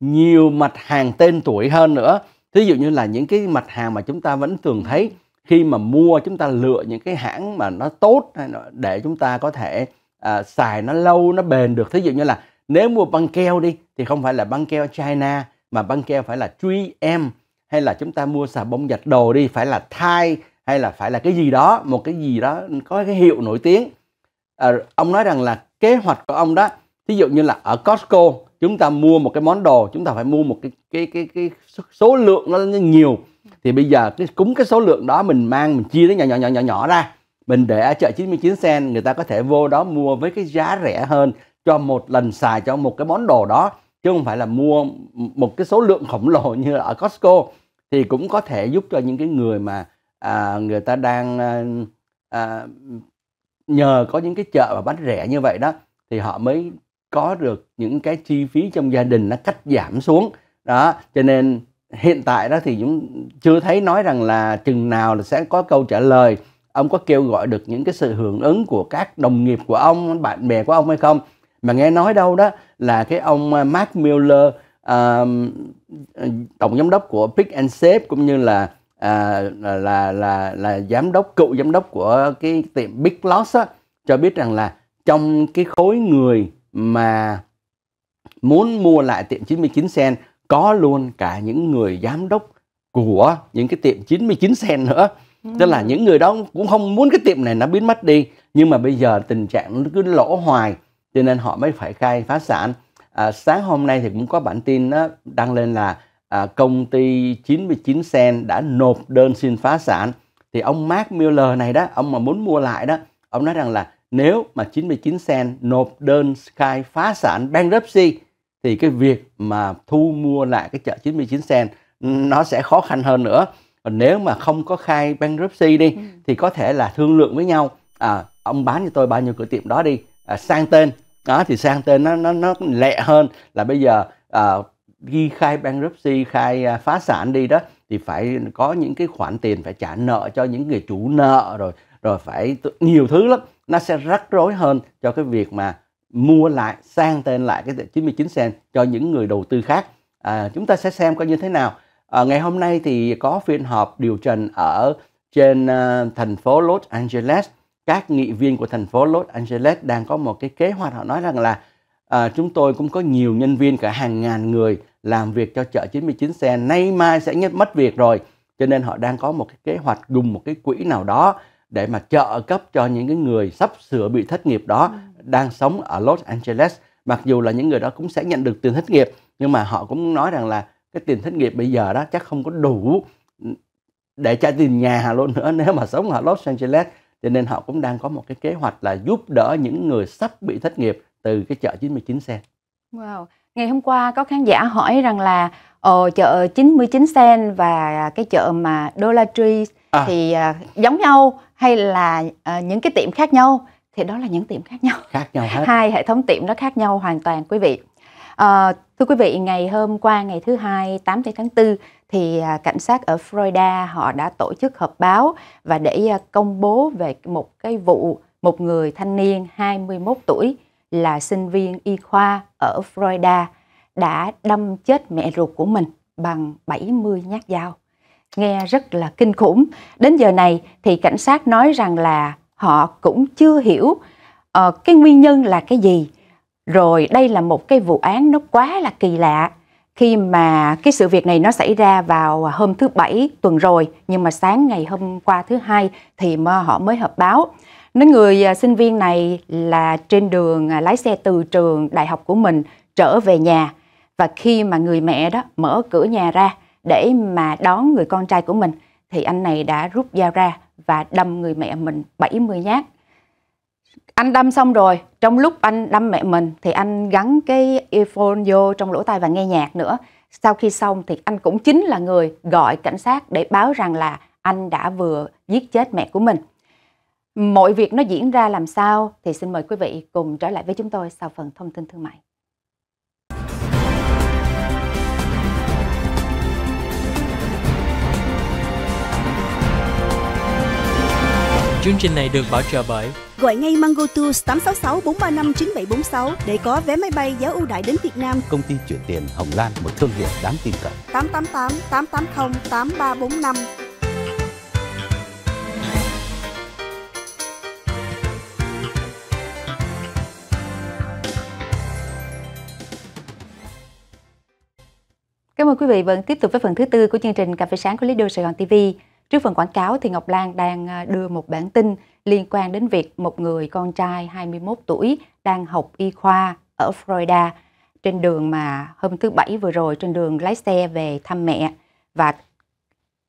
nhiều mặt hàng tên tuổi hơn nữa thí dụ như là những cái mặt hàng mà chúng ta vẫn thường thấy khi mà mua chúng ta lựa những cái hãng mà nó tốt để chúng ta có thể à, xài nó lâu nó bền được thí dụ như là nếu mua băng keo đi thì không phải là băng keo China mà băng keo phải là 3M hay là chúng ta mua xà bông giặt đồ đi phải là Thai hay là phải là cái gì đó một cái gì đó có cái hiệu nổi tiếng à, ông nói rằng là kế hoạch của ông đó thí dụ như là ở Costco chúng ta mua một cái món đồ chúng ta phải mua một cái cái cái cái số lượng nó nhiều thì bây giờ cái cúng cái số lượng đó mình mang mình chia nó nhỏ nhỏ nhỏ nhỏ nhỏ ra mình để ở chợ 99 sen người ta có thể vô đó mua với cái giá rẻ hơn cho một lần xài cho một cái món đồ đó chứ không phải là mua một cái số lượng khổng lồ như là ở Costco thì cũng có thể giúp cho những cái người mà à, người ta đang à, à, nhờ có những cái chợ và bán rẻ như vậy đó thì họ mới có được những cái chi phí trong gia đình nó cắt giảm xuống đó cho nên hiện tại đó thì chúng chưa thấy nói rằng là chừng nào là sẽ có câu trả lời ông có kêu gọi được những cái sự hưởng ứng của các đồng nghiệp của ông bạn bè của ông hay không mà nghe nói đâu đó là cái ông à, Mark Miller uh, tổng giám đốc của Pick and Save cũng như là à, là, là là là giám đốc cựu giám đốc của cái tiệm Big Lots á, cho biết rằng là trong cái khối người mà muốn mua lại tiệm 99 cent có luôn cả những người giám đốc của những cái tiệm 99 cent nữa ừ. tức là ừ. những người đó cũng không muốn cái tiệm này nó biến mất đi nhưng mà bây giờ tình trạng nó cứ lỗ hoài cho nên họ mới phải khai phá sản à, sáng hôm nay thì cũng có bản tin đó, đăng lên là à, công ty 99 cent đã nộp đơn xin phá sản thì ông Mark Miller này đó ông mà muốn mua lại đó ông nói rằng là nếu mà 99 cent nộp đơn khai phá sản bankruptcy thì cái việc mà thu mua lại cái chợ 99 cent nó sẽ khó khăn hơn nữa còn nếu mà không có khai bankruptcy đi ừ. thì có thể là thương lượng với nhau à, ông bán cho tôi bao nhiêu cửa tiệm đó đi à, sang tên đó thì sang tên nó nó nó lẹ hơn là bây giờ à, ghi khai bankruptcy khai à, phá sản đi đó thì phải có những cái khoản tiền phải trả nợ cho những người chủ nợ rồi rồi phải nhiều thứ lắm nó sẽ rắc rối hơn cho cái việc mà mua lại sang tên lại cái 99 sen cho những người đầu tư khác à, chúng ta sẽ xem coi như thế nào à, ngày hôm nay thì có phiên họp điều trần ở trên uh, thành phố Los Angeles các nghị viên của thành phố Los Angeles đang có một cái kế hoạch họ nói rằng là à, chúng tôi cũng có nhiều nhân viên cả hàng ngàn người làm việc cho chợ 99 xe nay mai sẽ nhất mất việc rồi cho nên họ đang có một cái kế hoạch dùng một cái quỹ nào đó để mà trợ cấp cho những cái người sắp sửa bị thất nghiệp đó ừ đang sống ở Los Angeles mặc dù là những người đó cũng sẽ nhận được tiền thất nghiệp nhưng mà họ cũng nói rằng là cái tiền thất nghiệp bây giờ đó chắc không có đủ để trả tiền nhà luôn nữa nếu mà sống ở Los Angeles cho nên họ cũng đang có một cái kế hoạch là giúp đỡ những người sắp bị thất nghiệp từ cái chợ 99 sen. Wow, ngày hôm qua có khán giả hỏi rằng là ờ, chợ 99 sen và cái chợ mà Dollar Tree à. thì uh, giống nhau hay là uh, những cái tiệm khác nhau? thì đó là những tiệm khác nhau khác nhau hết. hai hệ thống tiệm nó khác nhau hoàn toàn quý vị à, thưa quý vị ngày hôm qua ngày thứ hai 8 tháng 4 thì à, cảnh sát ở Florida họ đã tổ chức họp báo và để à, công bố về một cái vụ một người thanh niên 21 tuổi là sinh viên y khoa ở Florida đã đâm chết mẹ ruột của mình bằng 70 nhát dao. Nghe rất là kinh khủng. Đến giờ này thì cảnh sát nói rằng là họ cũng chưa hiểu uh, cái nguyên nhân là cái gì rồi đây là một cái vụ án nó quá là kỳ lạ khi mà cái sự việc này nó xảy ra vào hôm thứ bảy tuần rồi nhưng mà sáng ngày hôm qua thứ hai thì mà họ mới họp báo nói người ờ, sinh viên này là trên đường à, lái xe từ trường đại học của mình trở về nhà và khi mà người mẹ đó mở cửa nhà ra để mà đón người con trai của mình thì anh này đã rút dao ra và đâm người mẹ mình 70 nhát. Anh đâm xong rồi, trong lúc anh đâm mẹ mình thì anh gắn cái earphone vô trong lỗ tai và nghe nhạc nữa. Sau khi xong thì anh cũng chính là người gọi cảnh sát để báo rằng là anh đã vừa giết chết mẹ của mình. Mọi việc nó diễn ra làm sao thì xin mời quý vị cùng trở lại với chúng tôi sau phần thông tin thương mại. Chương trình này được bảo trợ bởi Gọi ngay Mango Tours 866 435 9746 để có vé máy bay giá ưu đãi đến Việt Nam. Công ty chuyển tiền Hồng Lan, một thương hiệu đáng tin cậy. 888 880 8345 Cảm ơn quý vị vẫn vâng, tiếp tục với phần thứ tư của chương trình Cà phê sáng của Lido Sài Gòn TV. Trước phần quảng cáo thì Ngọc Lan đang à, đưa một bản tin liên quan đến việc một người con trai 21 tuổi đang học y khoa ở Florida trên đường mà hôm thứ Bảy vừa rồi trên đường lái xe về thăm mẹ và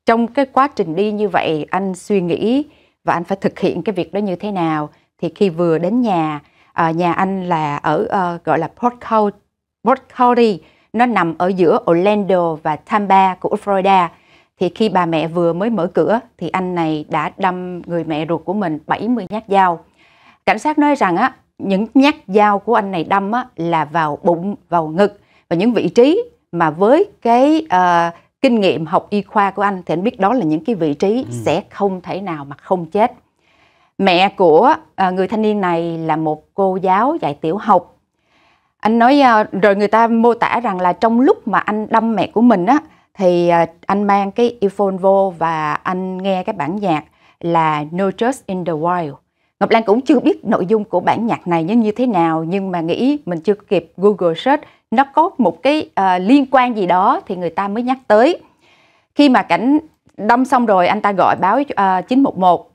trong cái quá trình đi như vậy anh suy nghĩ và anh phải thực hiện cái việc đó như thế nào thì khi vừa đến nhà à, nhà anh là ở ờ, gọi là Port County, Port County nó nằm ở giữa Orlando và Tampa của Florida thì khi bà mẹ vừa mới mở cửa thì anh này đã đâm người mẹ ruột của mình 70 nhát dao. Cảnh sát nói rằng á những nhát dao của anh này đâm á là vào bụng, vào ngực và những vị trí mà với cái uh, kinh nghiệm học y khoa của anh thì anh biết đó là những cái vị trí ừ. sẽ không thể nào mà không chết. Mẹ của uh, người thanh niên này là một cô giáo dạy tiểu học. Anh nói uh, rồi người ta mô tả rằng là trong lúc mà anh đâm mẹ của mình á thì à, anh mang cái iPhone vô và anh nghe cái bản nhạc là No Trust in the Wild. Ngọc Lan cũng chưa biết nội dung của bản nhạc này như thế nào nhưng mà nghĩ mình chưa kịp Google search nó có một cái uh, liên quan gì đó thì người ta mới nhắc tới. Khi mà cảnh đâm xong rồi anh ta gọi báo uh, à, 911.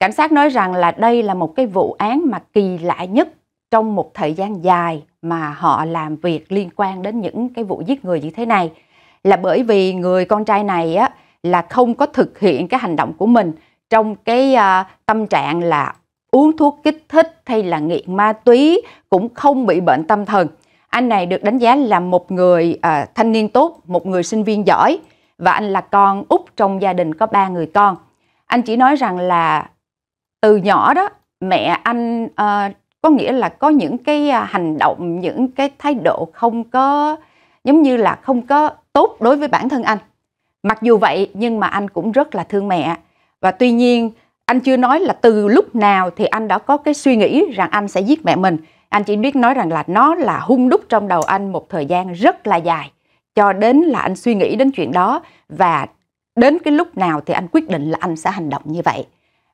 Cảnh sát nói rằng là đây là một cái vụ án mà kỳ lạ nhất trong một thời gian dài mà họ làm việc liên quan đến những cái vụ giết người như thế này là bởi vì người con trai này á là không có thực hiện cái hành động của mình trong cái uh, tâm trạng là uống thuốc kích thích hay là nghiện ma túy cũng không bị bệnh tâm thần anh này được đánh giá là một người uh, thanh niên tốt một người sinh viên giỏi và anh là con út trong gia đình có ba người con anh chỉ nói rằng là từ nhỏ đó mẹ anh uh, có nghĩa là có những cái hành động những cái thái độ không có giống như là không có tốt đối với bản thân anh. Mặc dù vậy nhưng mà anh cũng rất là thương mẹ và tuy nhiên anh chưa nói là từ lúc nào thì anh đã có cái suy nghĩ rằng anh sẽ giết mẹ mình. Anh chỉ biết nói rằng là nó là hung đúc trong đầu anh một thời gian rất là dài cho đến là anh suy nghĩ đến chuyện đó và đến cái lúc nào thì anh quyết định là anh sẽ hành động như vậy.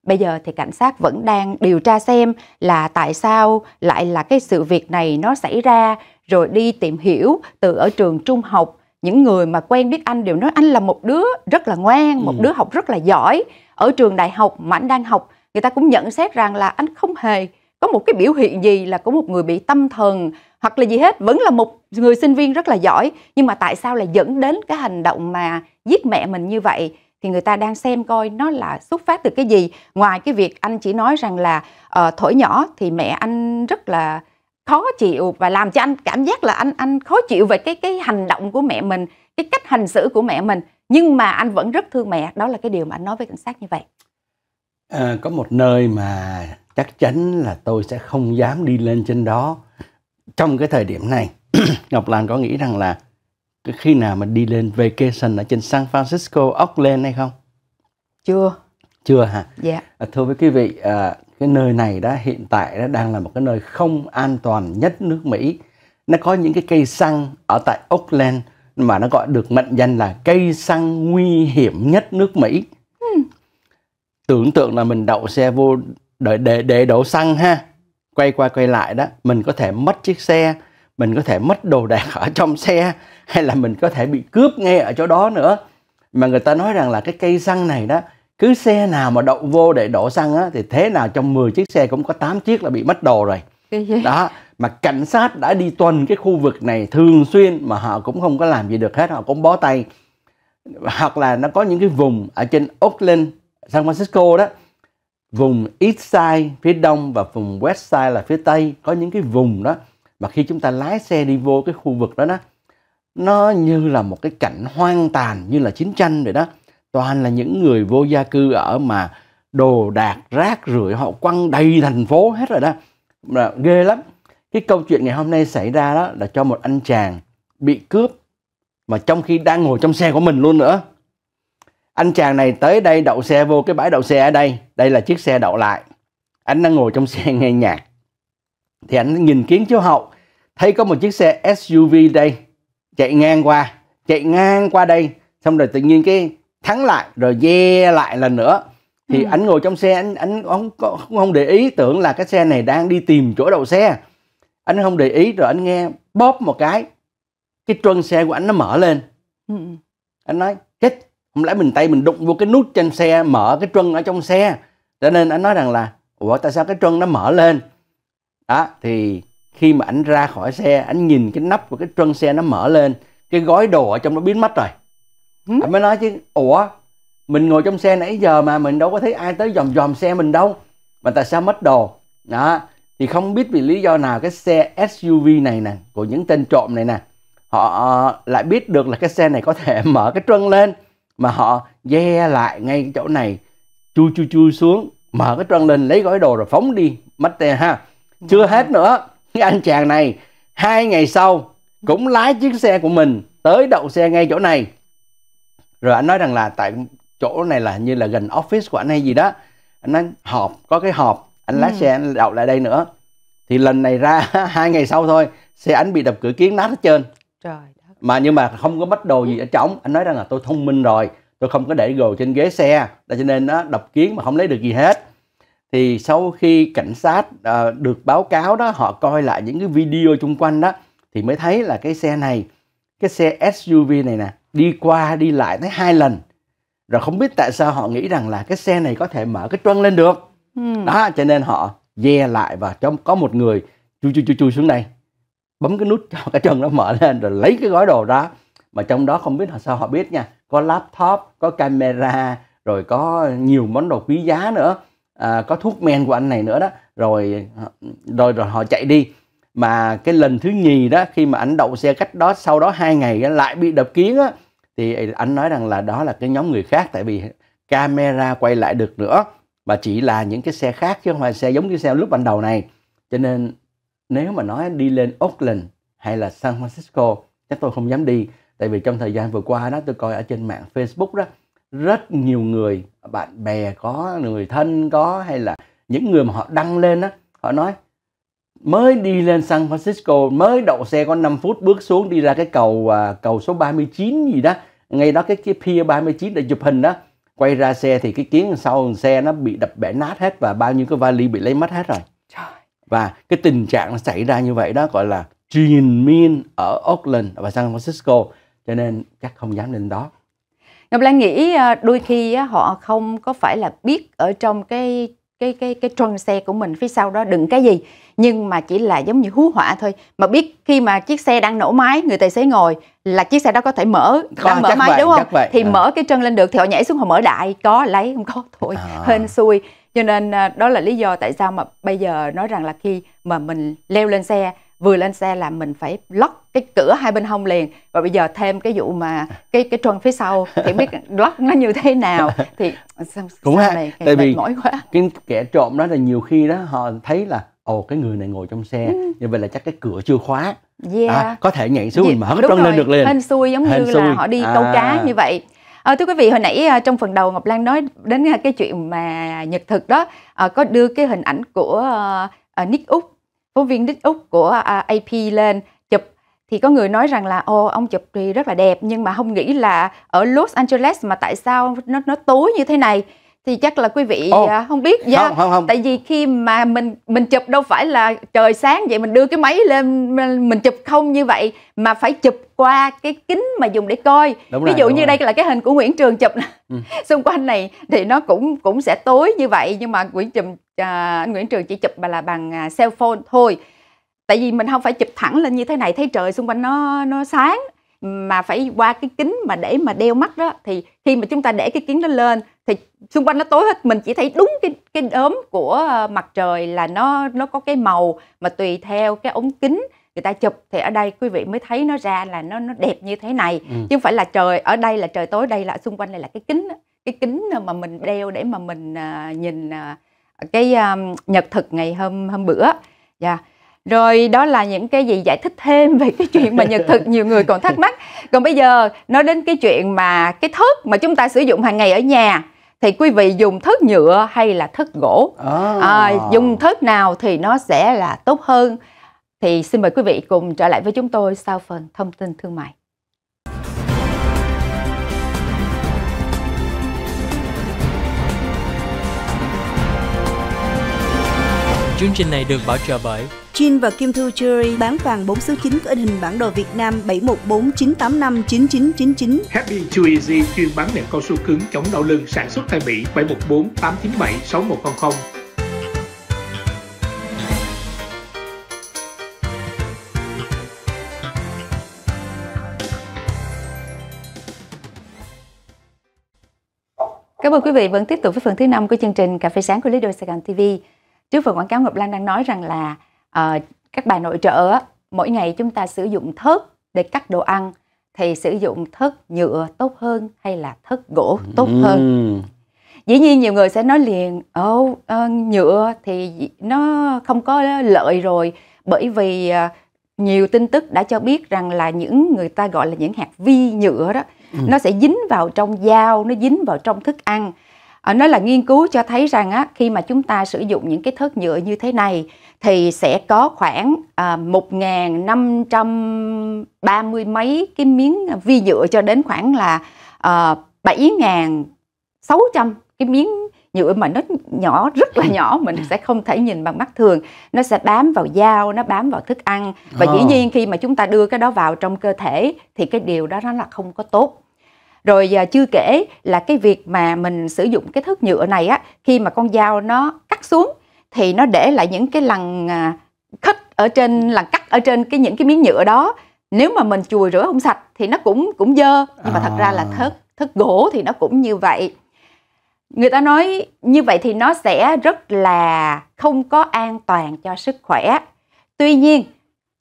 Bây giờ thì cảnh sát vẫn đang điều tra xem là tại sao lại là cái sự việc này nó xảy ra rồi đi tìm hiểu từ ở trường trung học những người mà quen biết anh đều nói anh là một đứa rất là ngoan một ừ. đứa học rất là giỏi ở trường đại học mà anh đang học người ta cũng nhận xét rằng là anh không hề có một cái biểu hiện gì là có một người bị tâm thần hoặc là gì hết vẫn là một người sinh viên rất là giỏi nhưng mà tại sao lại dẫn đến cái hành động mà giết mẹ mình như vậy thì người ta đang xem coi nó là xuất phát từ cái gì ngoài cái việc anh chỉ nói rằng là uh, thổi nhỏ thì mẹ anh rất là khó chịu và làm cho anh cảm giác là anh anh khó chịu về cái cái hành động của mẹ mình cái cách hành xử của mẹ mình nhưng mà anh vẫn rất thương mẹ đó là cái điều mà anh nói với cảnh sát như vậy à, có một nơi mà chắc chắn là tôi sẽ không dám đi lên trên đó trong cái thời điểm này ngọc lan có nghĩ rằng là khi nào mình đi lên vacation ở trên san francisco oakland hay không chưa chưa hả dạ yeah. À, thưa với quý vị à, cái nơi này đó hiện tại đó đang là một cái nơi không an toàn nhất nước Mỹ. Nó có những cái cây xăng ở tại Oakland mà nó gọi được mệnh danh là cây xăng nguy hiểm nhất nước Mỹ. Hmm. Tưởng tượng là mình đậu xe vô để, để, để đổ xăng ha, quay qua quay lại đó, mình có thể mất chiếc xe, mình có thể mất đồ đạc ở trong xe hay là mình có thể bị cướp ngay ở chỗ đó nữa. Mà người ta nói rằng là cái cây xăng này đó cứ xe nào mà đậu vô để đổ xăng á thì thế nào trong 10 chiếc xe cũng có 8 chiếc là bị mất đồ rồi đó mà cảnh sát đã đi tuần cái khu vực này thường xuyên mà họ cũng không có làm gì được hết họ cũng bó tay hoặc là nó có những cái vùng ở trên Oakland San Francisco đó vùng East Side phía đông và vùng West Side là phía tây có những cái vùng đó mà khi chúng ta lái xe đi vô cái khu vực đó đó nó như là một cái cảnh hoang tàn như là chiến tranh vậy đó toàn là những người vô gia cư ở mà đồ đạc rác rưởi họ quăng đầy thành phố hết rồi đó mà ghê lắm cái câu chuyện ngày hôm nay xảy ra đó là cho một anh chàng bị cướp mà trong khi đang ngồi trong xe của mình luôn nữa anh chàng này tới đây đậu xe vô cái bãi đậu xe ở đây đây là chiếc xe đậu lại anh đang ngồi trong xe nghe nhạc thì anh nhìn kiến chiếu hậu thấy có một chiếc xe SUV đây chạy ngang qua chạy ngang qua đây xong rồi tự nhiên cái thắng lại rồi dê yeah lại lần nữa thì ừ. anh ngồi trong xe anh anh không không không để ý tưởng là cái xe này đang đi tìm chỗ đậu xe anh không để ý rồi anh nghe bóp một cái cái trơn xe của anh nó mở lên ừ. anh nói chết không lẽ mình tay mình đụng vô cái nút trên xe mở cái trơn ở trong xe cho nên anh nói rằng là ủa tại sao cái trơn nó mở lên đó thì khi mà anh ra khỏi xe anh nhìn cái nắp của cái trơn xe nó mở lên cái gói đồ ở trong nó biến mất rồi ừ. mới nói chứ ủa mình ngồi trong xe nãy giờ mà mình đâu có thấy ai tới dòm dòm xe mình đâu mà tại sao mất đồ đó thì không biết vì lý do nào cái xe SUV này nè của những tên trộm này nè họ ờ, lại biết được là cái xe này có thể mở cái trân lên mà họ ve lại ngay cái chỗ này chui chui chui xuống mở cái trân lên lấy gói đồ rồi phóng đi mất tiền ha chưa hết nữa cái anh chàng này hai ngày sau cũng lái chiếc xe của mình tới đậu xe ngay chỗ này rồi anh nói rằng là tại chỗ này là như là gần office của anh hay gì đó anh nói họp có cái họp anh ừ. lái xe anh đậu lại đây nữa thì lần này ra hai ngày sau thôi xe anh bị đập cửa kiến nát hết trơn Trời đất. mà nhưng mà không có bắt đồ gì ở trống anh nói rằng là tôi thông minh rồi tôi không có để gồ trên ghế xe đó cho nên nó đập kiến mà không lấy được gì hết thì sau khi cảnh sát uh, được báo cáo đó họ coi lại những cái video chung quanh đó thì mới thấy là cái xe này cái xe SUV này nè đi qua đi lại tới hai lần rồi không biết tại sao họ nghĩ rằng là cái xe này có thể mở cái trân lên được ừ. đó cho nên họ dè lại và trong có một người chui chui chui chui xuống đây bấm cái nút cho cái trần nó mở lên rồi lấy cái gói đồ đó mà trong đó không biết là sao họ biết nha có laptop có camera rồi có nhiều món đồ quý giá nữa à, có thuốc men của anh này nữa đó rồi rồi rồi họ chạy đi mà cái lần thứ nhì đó khi mà ảnh đậu xe cách đó sau đó hai ngày lại bị đập kiến á thì anh nói rằng là đó là cái nhóm người khác tại vì camera quay lại được nữa và chỉ là những cái xe khác chứ không phải xe giống như xe lúc ban đầu này cho nên nếu mà nói đi lên Oakland hay là San Francisco chắc tôi không dám đi tại vì trong thời gian vừa qua đó tôi coi ở trên mạng Facebook đó rất nhiều người bạn bè có người thân có hay là những người mà họ đăng lên đó họ nói mới đi lên San Francisco mới đậu xe có 5 phút bước xuống đi ra cái cầu à, cầu số 39 gì đó ngay đó cái cái pier 39 để chụp hình đó quay ra xe thì cái kiến sau xe nó bị đập bể nát hết và bao nhiêu cái vali bị lấy mất hết rồi và cái tình trạng nó xảy ra như vậy đó gọi là truyền miên ở Oakland và San Francisco cho nên chắc không dám lên đó Ngọc Lan nghĩ à, đôi khi họ không có phải là biết ở trong cái cái cái cái tròn xe của mình phía sau đó đựng cái gì nhưng mà chỉ là giống như hú họa thôi mà biết khi mà chiếc xe đang nổ máy người tài xế ngồi là chiếc xe đó có thể mở đang mở máy đúng không thì à. mở cái chân lên được thì họ nhảy xuống họ mở đại có lấy không có thôi à. hên xui cho nên à, đó là lý do tại sao mà bây giờ nói rằng là khi mà mình leo lên xe vừa lên xe là mình phải lock cái cửa hai bên hông liền và bây giờ thêm cái vụ mà cái cái trần phía sau thì biết lock nó như thế nào thì cũng ha này, tại vì mỏi quá cái kẻ trộm đó là nhiều khi đó họ thấy là ồ cái người này ngồi trong xe ừ. như vậy là chắc cái cửa chưa khóa yeah. à, có thể nhảy xuống mình mở cái trần lên được liền hên xui giống hên như xui. là họ đi à. câu cá như vậy À, thưa quý vị, hồi nãy à, trong phần đầu Ngọc Lan nói đến à, cái chuyện mà Nhật thực đó à, có đưa cái hình ảnh của à, à Nick Úc phóng viên đích Úc của à, AP lên chụp thì có người nói rằng là ô ông chụp thì rất là đẹp nhưng mà không nghĩ là ở Los Angeles mà tại sao nó nó tối như thế này thì chắc là quý vị oh. không biết dạ không, không, không. tại vì khi mà mình mình chụp đâu phải là trời sáng vậy mình đưa cái máy lên mình chụp không như vậy mà phải chụp qua cái kính mà dùng để coi đúng ví dụ như rồi. đây là cái hình của Nguyễn Trường chụp ừ. xung quanh này thì nó cũng cũng sẽ tối như vậy nhưng mà Nguyễn Trường anh à, Nguyễn Trường chỉ chụp là bằng à, cell phone thôi tại vì mình không phải chụp thẳng lên như thế này thấy trời xung quanh nó nó sáng mà phải qua cái kính mà để mà đeo mắt đó thì khi mà chúng ta để cái kính nó lên thì xung quanh nó tối hết mình chỉ thấy đúng cái cái đốm của ờ, mặt trời là nó nó có cái màu mà tùy theo cái ống kính người ta chụp thì ở đây quý vị mới thấy nó ra là nó nó đẹp như thế này ừ. chứ không phải là trời ở đây là trời tối đây là xung quanh này là cái kính cái kính mà mình đeo để mà mình uh, nhìn uh, cái um, nhật thực ngày hôm hôm bữa yeah dạ. rồi đó là những cái gì giải thích thêm về cái chuyện mà nhật thực nhiều người còn thắc mắc còn bây giờ nói đến cái chuyện mà cái thước mà chúng ta sử dụng hàng ngày ở nhà thì quý vị dùng thớt nhựa hay là thớt gỗ à. À, dùng thớt nào thì nó sẽ là tốt hơn thì xin mời quý vị cùng trở lại với chúng tôi sau phần thông tin thương mại Chương trình này được bảo trợ bởi Jin và Kim Thu Jewelry bán vàng 4 số 9 có in hình bản đồ Việt Nam 7149859999. Happy Too Easy chuyên bán nệm cao su cứng chống đau lưng sản xuất tại Mỹ 71489761000. Cảm ơn quý vị vẫn tiếp tục với phần thứ năm của chương trình Cà phê sáng của Lido Sài Gòn TV trước phần quảng cáo Ngọc Lan đang nói rằng là uh, các bà nội trợ mỗi ngày chúng ta sử dụng thớt để cắt đồ ăn thì sử dụng thớt nhựa tốt hơn hay là thớt gỗ tốt hơn dĩ nhiên nhiều người sẽ nói liền ô oh, uh, nhựa thì nó không có lợi rồi bởi vì uh, nhiều tin tức đã cho biết rằng là những người ta gọi là những hạt vi nhựa đó ừ. nó sẽ dính vào trong dao nó dính vào trong thức ăn Ờ, nó là nghiên cứu cho thấy rằng á, khi mà chúng ta sử dụng những cái thớt nhựa như thế này thì sẽ có khoảng ờ, à, 1.530 mấy cái miếng vi nhựa cho đến khoảng là ờ, à, 7.600 cái miếng nhựa mà nó nhỏ rất là nhỏ mình sẽ không thể nhìn bằng mắt thường nó sẽ bám vào dao nó bám vào thức ăn và oh. dĩ nhiên khi mà chúng ta đưa cái đó vào trong cơ thể thì cái điều đó nó là không có tốt rồi à, chưa kể là cái việc mà mình sử dụng cái thước nhựa này á khi mà con dao nó cắt xuống thì nó để lại những cái lằn à, khất ở trên lằn cắt ở trên cái những cái miếng nhựa đó nếu mà mình chùi rửa không sạch thì nó cũng cũng dơ nhưng mà thật ra là à. thớt thớt gỗ thì nó cũng như vậy người ta nói như vậy thì nó sẽ rất là không có an toàn cho sức khỏe tuy nhiên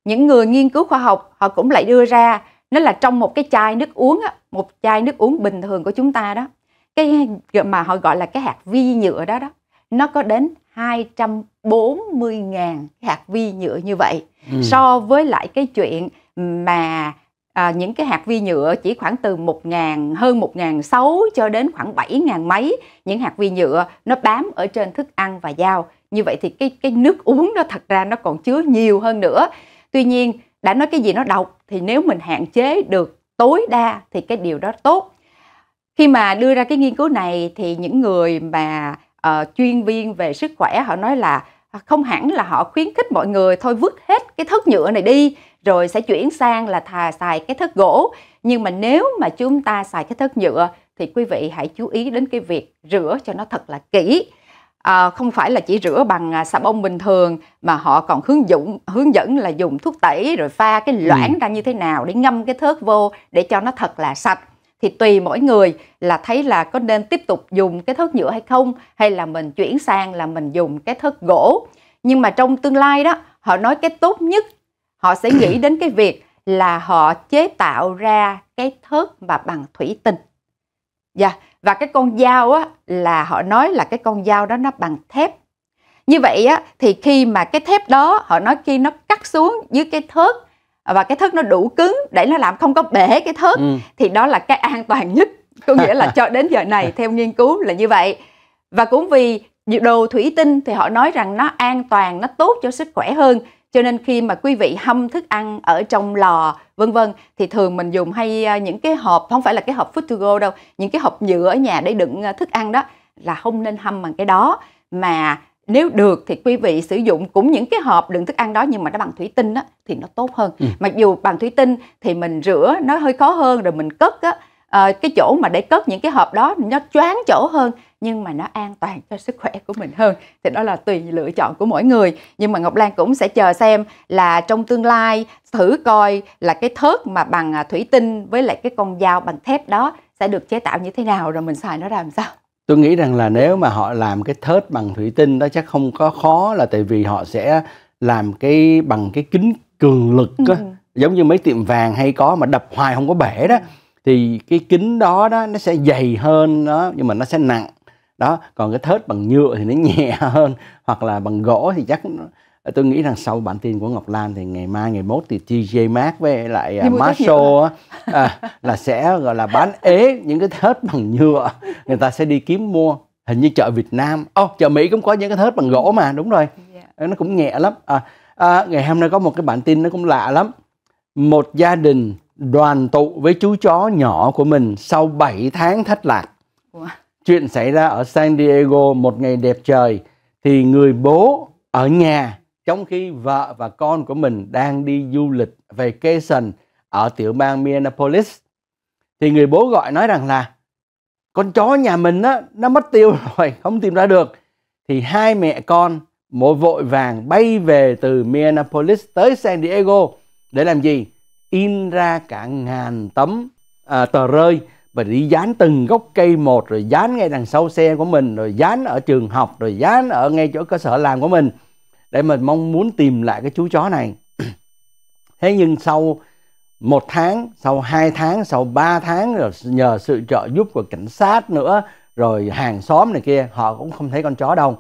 những người nghiên cứu khoa học họ cũng lại đưa ra nó là trong một cái chai nước uống một chai nước uống bình thường của chúng ta đó cái mà họ gọi là cái hạt vi nhựa đó đó nó có đến 240.000 hạt vi nhựa như vậy ừ. so với lại cái chuyện mà à, những cái hạt vi nhựa chỉ khoảng từ 1.000 hơn 1.006 cho đến khoảng 7.000 mấy những hạt vi nhựa nó bám ở trên thức ăn và dao như vậy thì cái cái nước uống đó thật ra nó còn chứa nhiều hơn nữa tuy nhiên đã nói cái gì nó độc thì nếu mình hạn chế được tối đa thì cái điều đó tốt khi mà đưa ra cái nghiên cứu này thì những người mà uh, chuyên viên về sức khỏe họ nói là không hẳn là họ khuyến khích mọi người thôi vứt hết cái thớt nhựa này đi rồi sẽ chuyển sang là thà xài cái thớt gỗ nhưng mà nếu mà chúng ta xài cái thớt nhựa thì quý vị hãy chú ý đến cái việc rửa cho nó thật là kỹ à, không phải là chỉ rửa bằng à, xà bông bình thường mà họ còn hướng dẫn hướng dẫn là dùng thuốc tẩy rồi pha cái ừ. loãng ừ. ra như thế nào để ngâm cái thớt vô để cho nó thật là sạch thì tùy mỗi người là thấy là có nên tiếp tục dùng cái thớt nhựa hay không hay là mình chuyển sang là mình dùng cái thớt gỗ nhưng mà trong tương lai đó họ nói cái tốt nhất họ sẽ nghĩ đến cái việc là họ chế tạo ra cái thớt mà bằng thủy tinh dạ yeah và cái con dao á, là họ nói là cái con dao đó nó bằng thép như vậy á, thì khi mà cái thép đó họ nói khi nó cắt xuống dưới cái thớt và cái thớt nó đủ cứng để nó làm không có bể cái thớt ừ. thì đó là cái an toàn nhất có nghĩa là cho đến giờ này theo nghiên cứu là như vậy và cũng vì đồ thủy tinh thì họ nói rằng nó an toàn nó tốt cho sức khỏe hơn cho nên khi mà quý vị hâm thức ăn ở trong lò vân vân thì thường mình dùng hay à, những cái hộp không phải là cái hộp food to go đâu những cái hộp nhựa ở nhà để đựng à, thức ăn đó là không nên hâm bằng cái đó mà nếu được thì quý vị sử dụng cũng những cái hộp đựng thức ăn đó nhưng mà nó bằng thủy tinh á, thì nó tốt hơn ừ. mặc dù bằng thủy tinh thì mình rửa nó hơi khó hơn rồi mình cất á, ờ, cái chỗ mà để cất những cái hộp đó nó choáng chỗ hơn nhưng mà nó an toàn cho sức khỏe của mình hơn thì đó là tùy lựa chọn của mỗi người nhưng mà Ngọc Lan cũng sẽ chờ xem là trong tương lai thử coi là cái thớt mà bằng à, thủy tinh với lại cái con dao bằng thép đó sẽ được chế tạo như thế nào rồi mình xài nó làm sao tôi nghĩ rằng là nếu mà họ làm cái thớt bằng thủy tinh đó chắc không có khó là tại vì họ sẽ làm cái bằng cái kính cường lực á, ừ. giống như mấy tiệm vàng hay có mà đập hoài không có bể đó ừ. thì cái kính đó đó nó sẽ dày hơn đó nhưng mà nó sẽ nặng đó còn cái thớt bằng nhựa thì nó nhẹ hơn hoặc là bằng gỗ thì chắc tôi nghĩ rằng sau bản tin của Ngọc Lan thì ngày mai ngày mốt thì TJ Max với lại uh, Marshall à, là sẽ gọi là bán ế những cái thớt bằng nhựa người ta sẽ đi kiếm mua hình như chợ Việt Nam oh, chợ Mỹ cũng có những cái thớt bằng gỗ mà đúng rồi yeah. Dạ. nó cũng nhẹ lắm à, à, ngày hôm nay có một cái bản tin nó cũng lạ lắm một gia đình đoàn tụ với chú chó nhỏ của mình sau 7 tháng thất lạc wow chuyện xảy ra ở San Diego một ngày đẹp trời thì người bố ở nhà trong khi vợ và con của mình đang đi du lịch vacation ở tiểu bang Minneapolis thì người bố gọi nói rằng là con chó nhà mình á nó mất tiêu rồi không tìm ra được thì hai mẹ con một vội vàng bay về từ Minneapolis tới San Diego để làm gì in ra cả ngàn tấm à, tờ rơi và đi dán từng gốc cây một rồi dán ngay đằng sau xe của mình rồi dán ở trường học rồi dán ở ngay chỗ cơ sở làm của mình để mình mong muốn tìm lại cái chú chó này thế nhưng sau một tháng sau hai tháng sau ba tháng rồi nhờ sự trợ giúp của cảnh sát nữa rồi hàng xóm này kia họ cũng không thấy con chó đâu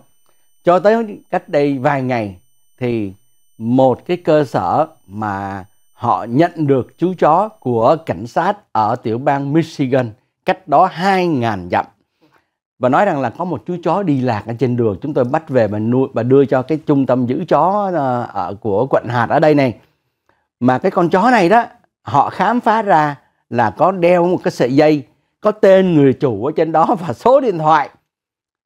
cho tới cách đây vài ngày thì một cái cơ sở mà họ nhận được chú chó của cảnh sát ở tiểu bang Michigan cách đó 2.000 dặm và nói rằng là có một chú chó đi lạc ở trên đường chúng tôi bắt về và nuôi và đưa cho cái trung tâm giữ chó ờ, ở của quận hạt ở đây này mà cái con chó này đó họ khám phá ra là có đeo một cái sợi dây có tên người chủ ở trên đó và số điện thoại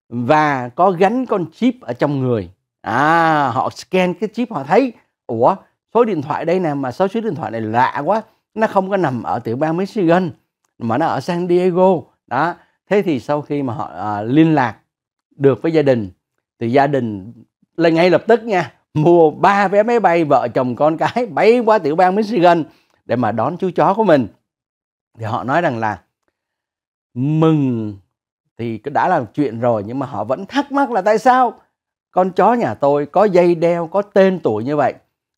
và có gắn con chip ở trong người à họ scan cái chip họ thấy ủa số điện thoại đây nè mà số số điện thoại này lạ quá nó không có nằm ở tiểu bang Michigan mà nó ở San Diego đó thế thì sau khi mà họ à, liên lạc được với gia đình thì gia đình lên ngay lập tức nha mua ba vé máy bay vợ chồng con cái bay qua tiểu bang Michigan để mà đón chú chó của mình thì họ nói rằng là mừng thì đã là chuyện rồi nhưng mà họ vẫn thắc mắc là tại sao con chó nhà tôi có dây đeo có tên tuổi như vậy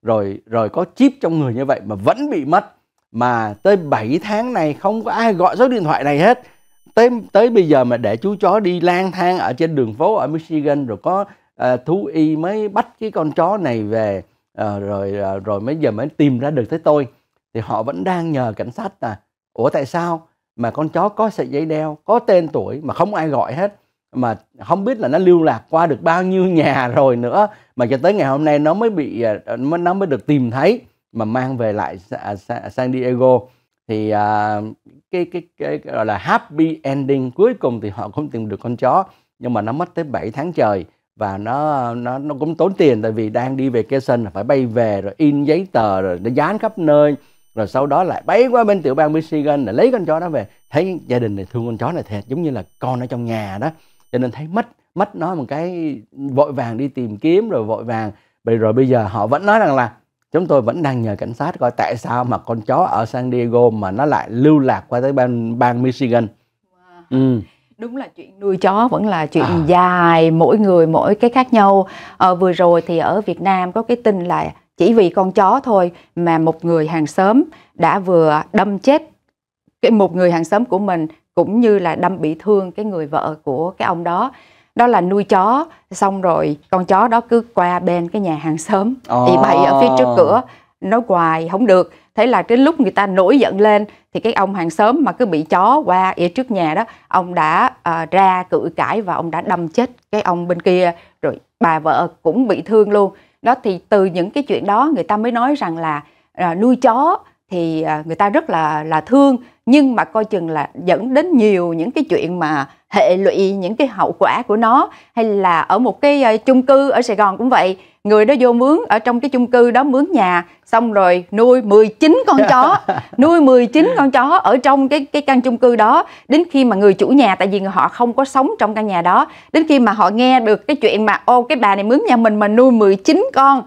rồi rồi có chip trong người như vậy mà vẫn bị mất mà tới 7 tháng này không có ai gọi số điện thoại này hết tới tới bây giờ mà để chú chó đi lang thang ở trên đường phố ở Michigan rồi có uh, thú y mới bắt cái con chó này về uh, rồi uh, rồi mới giờ mới tìm ra được tới tôi thì họ vẫn đang nhờ cảnh sát là ủa tại sao mà con chó có sợi dây đeo có tên tuổi mà không ai gọi hết mà không biết là nó lưu lạc qua được bao nhiêu nhà rồi nữa mà cho tới ngày hôm nay nó mới bị à, nó mới được tìm thấy mà mang về lại San Diego thì uh, cái, cái cái gọi là happy ending cuối cùng thì họ cũng tìm được con chó nhưng mà nó mất tới 7 tháng trời và nó nó nó cũng tốn tiền tại vì đang đi về vacation là phải bay về rồi in giấy tờ rồi nó dán khắp nơi rồi sau đó lại bay qua bên tiểu bang Michigan để lấy con chó đó về thấy gia đình này thương con chó này thiệt giống như là con ở trong nhà đó cho nên thấy mất mất nó một cái vội vàng đi tìm kiếm rồi vội vàng vậy rồi bây giờ họ vẫn nói rằng là chúng tôi vẫn đang nhờ cảnh sát coi tại sao mà con chó ở San Diego mà nó lại lưu lạc qua tới bang bang Michigan wow. ừ đúng là chuyện nuôi chó vẫn là chuyện à. dài mỗi người mỗi cái khác nhau à, vừa rồi thì ở Việt Nam có cái tin là chỉ vì con chó thôi mà một người hàng xóm đã vừa đâm chết cái một người hàng xóm của mình cũng như là đâm bị thương cái người vợ của cái ông đó đó là nuôi chó xong rồi con chó đó cứ qua bên cái nhà hàng xóm oh. thì bày ở phía trước cửa nó hoài không được thế là cái lúc người ta nổi giận lên thì cái ông hàng xóm mà cứ bị chó qua ở trước nhà đó ông đã uh, ra cự cãi và ông đã đâm chết cái ông bên kia rồi bà vợ cũng bị thương luôn đó thì từ những cái chuyện đó người ta mới nói rằng là uh, nuôi chó thì à, người ta rất là là thương nhưng mà coi chừng là dẫn đến nhiều những cái chuyện mà hệ lụy những cái hậu quả của nó hay là ở một cái à, chung cư ở Sài Gòn cũng vậy người đó vô mướn ở trong cái chung cư đó mướn nhà xong rồi nuôi 19 con chó nuôi 19 con chó ở trong cái cái căn chung cư đó đến khi mà người chủ nhà tại vì họ không có sống trong căn nhà đó đến khi mà họ nghe được cái chuyện mà ô cái bà này mướn nhà mình mà nuôi 19 con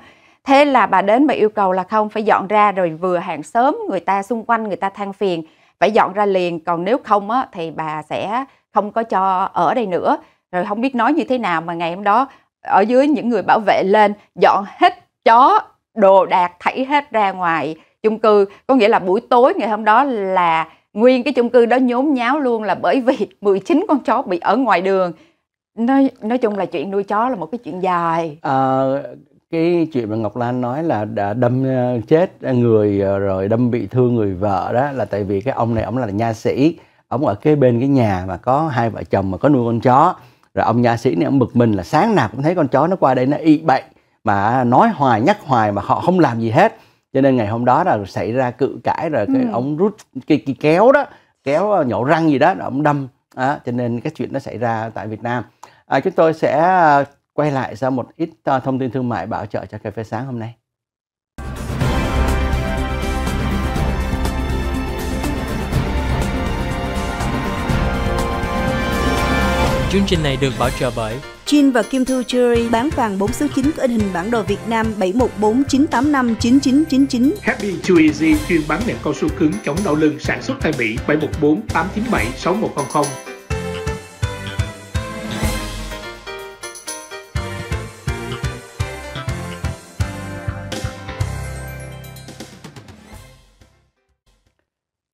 thế là bà đến bà yêu cầu là không phải dọn ra rồi vừa hàng sớm người ta xung quanh người ta than phiền phải dọn ra liền còn nếu không á, thì bà sẽ không có cho ở đây nữa rồi không biết nói như thế nào mà ngày hôm đó ở dưới những người bảo vệ lên dọn hết chó đồ đạc thảy hết ra ngoài chung cư có nghĩa là buổi tối ngày hôm đó là nguyên cái chung cư đó nhốn nháo luôn là bởi vì 19 con chó bị ở ngoài đường nói nói chung là chuyện nuôi chó là một cái chuyện dài à, cái chuyện mà ngọc lan nói là đã đâm ờ, chết người ờ, rồi đâm bị thương người vợ đó là tại vì cái ông này ông là nha sĩ ông ở kế bên cái nhà mà có hai vợ chồng mà có nuôi con chó rồi ông nha sĩ này ông bực mình là sáng nào cũng thấy con chó nó qua đây nó y bệnh mà nói hoài nhắc hoài mà họ không làm gì hết cho nên ngày hôm đó là xảy ra cự cãi rồi cái ừ. ông rút cái, cái kéo đó kéo nhổ răng gì đó ông đâm à, cho nên cái chuyện nó xảy ra tại Việt Nam à, chúng tôi sẽ quay lại ra một ít à, thông tin thương mại bảo trợ cho cà phê sáng hôm nay. Chương trình này được bảo trợ bởi Chin và Kim Thu Jewelry bán vàng 4 số 9 có in hình bản đồ Việt Nam 7149859999. Happy Too Easy chuyên bán nệm cao su cứng chống đau lưng sản xuất tại Mỹ 7148976100.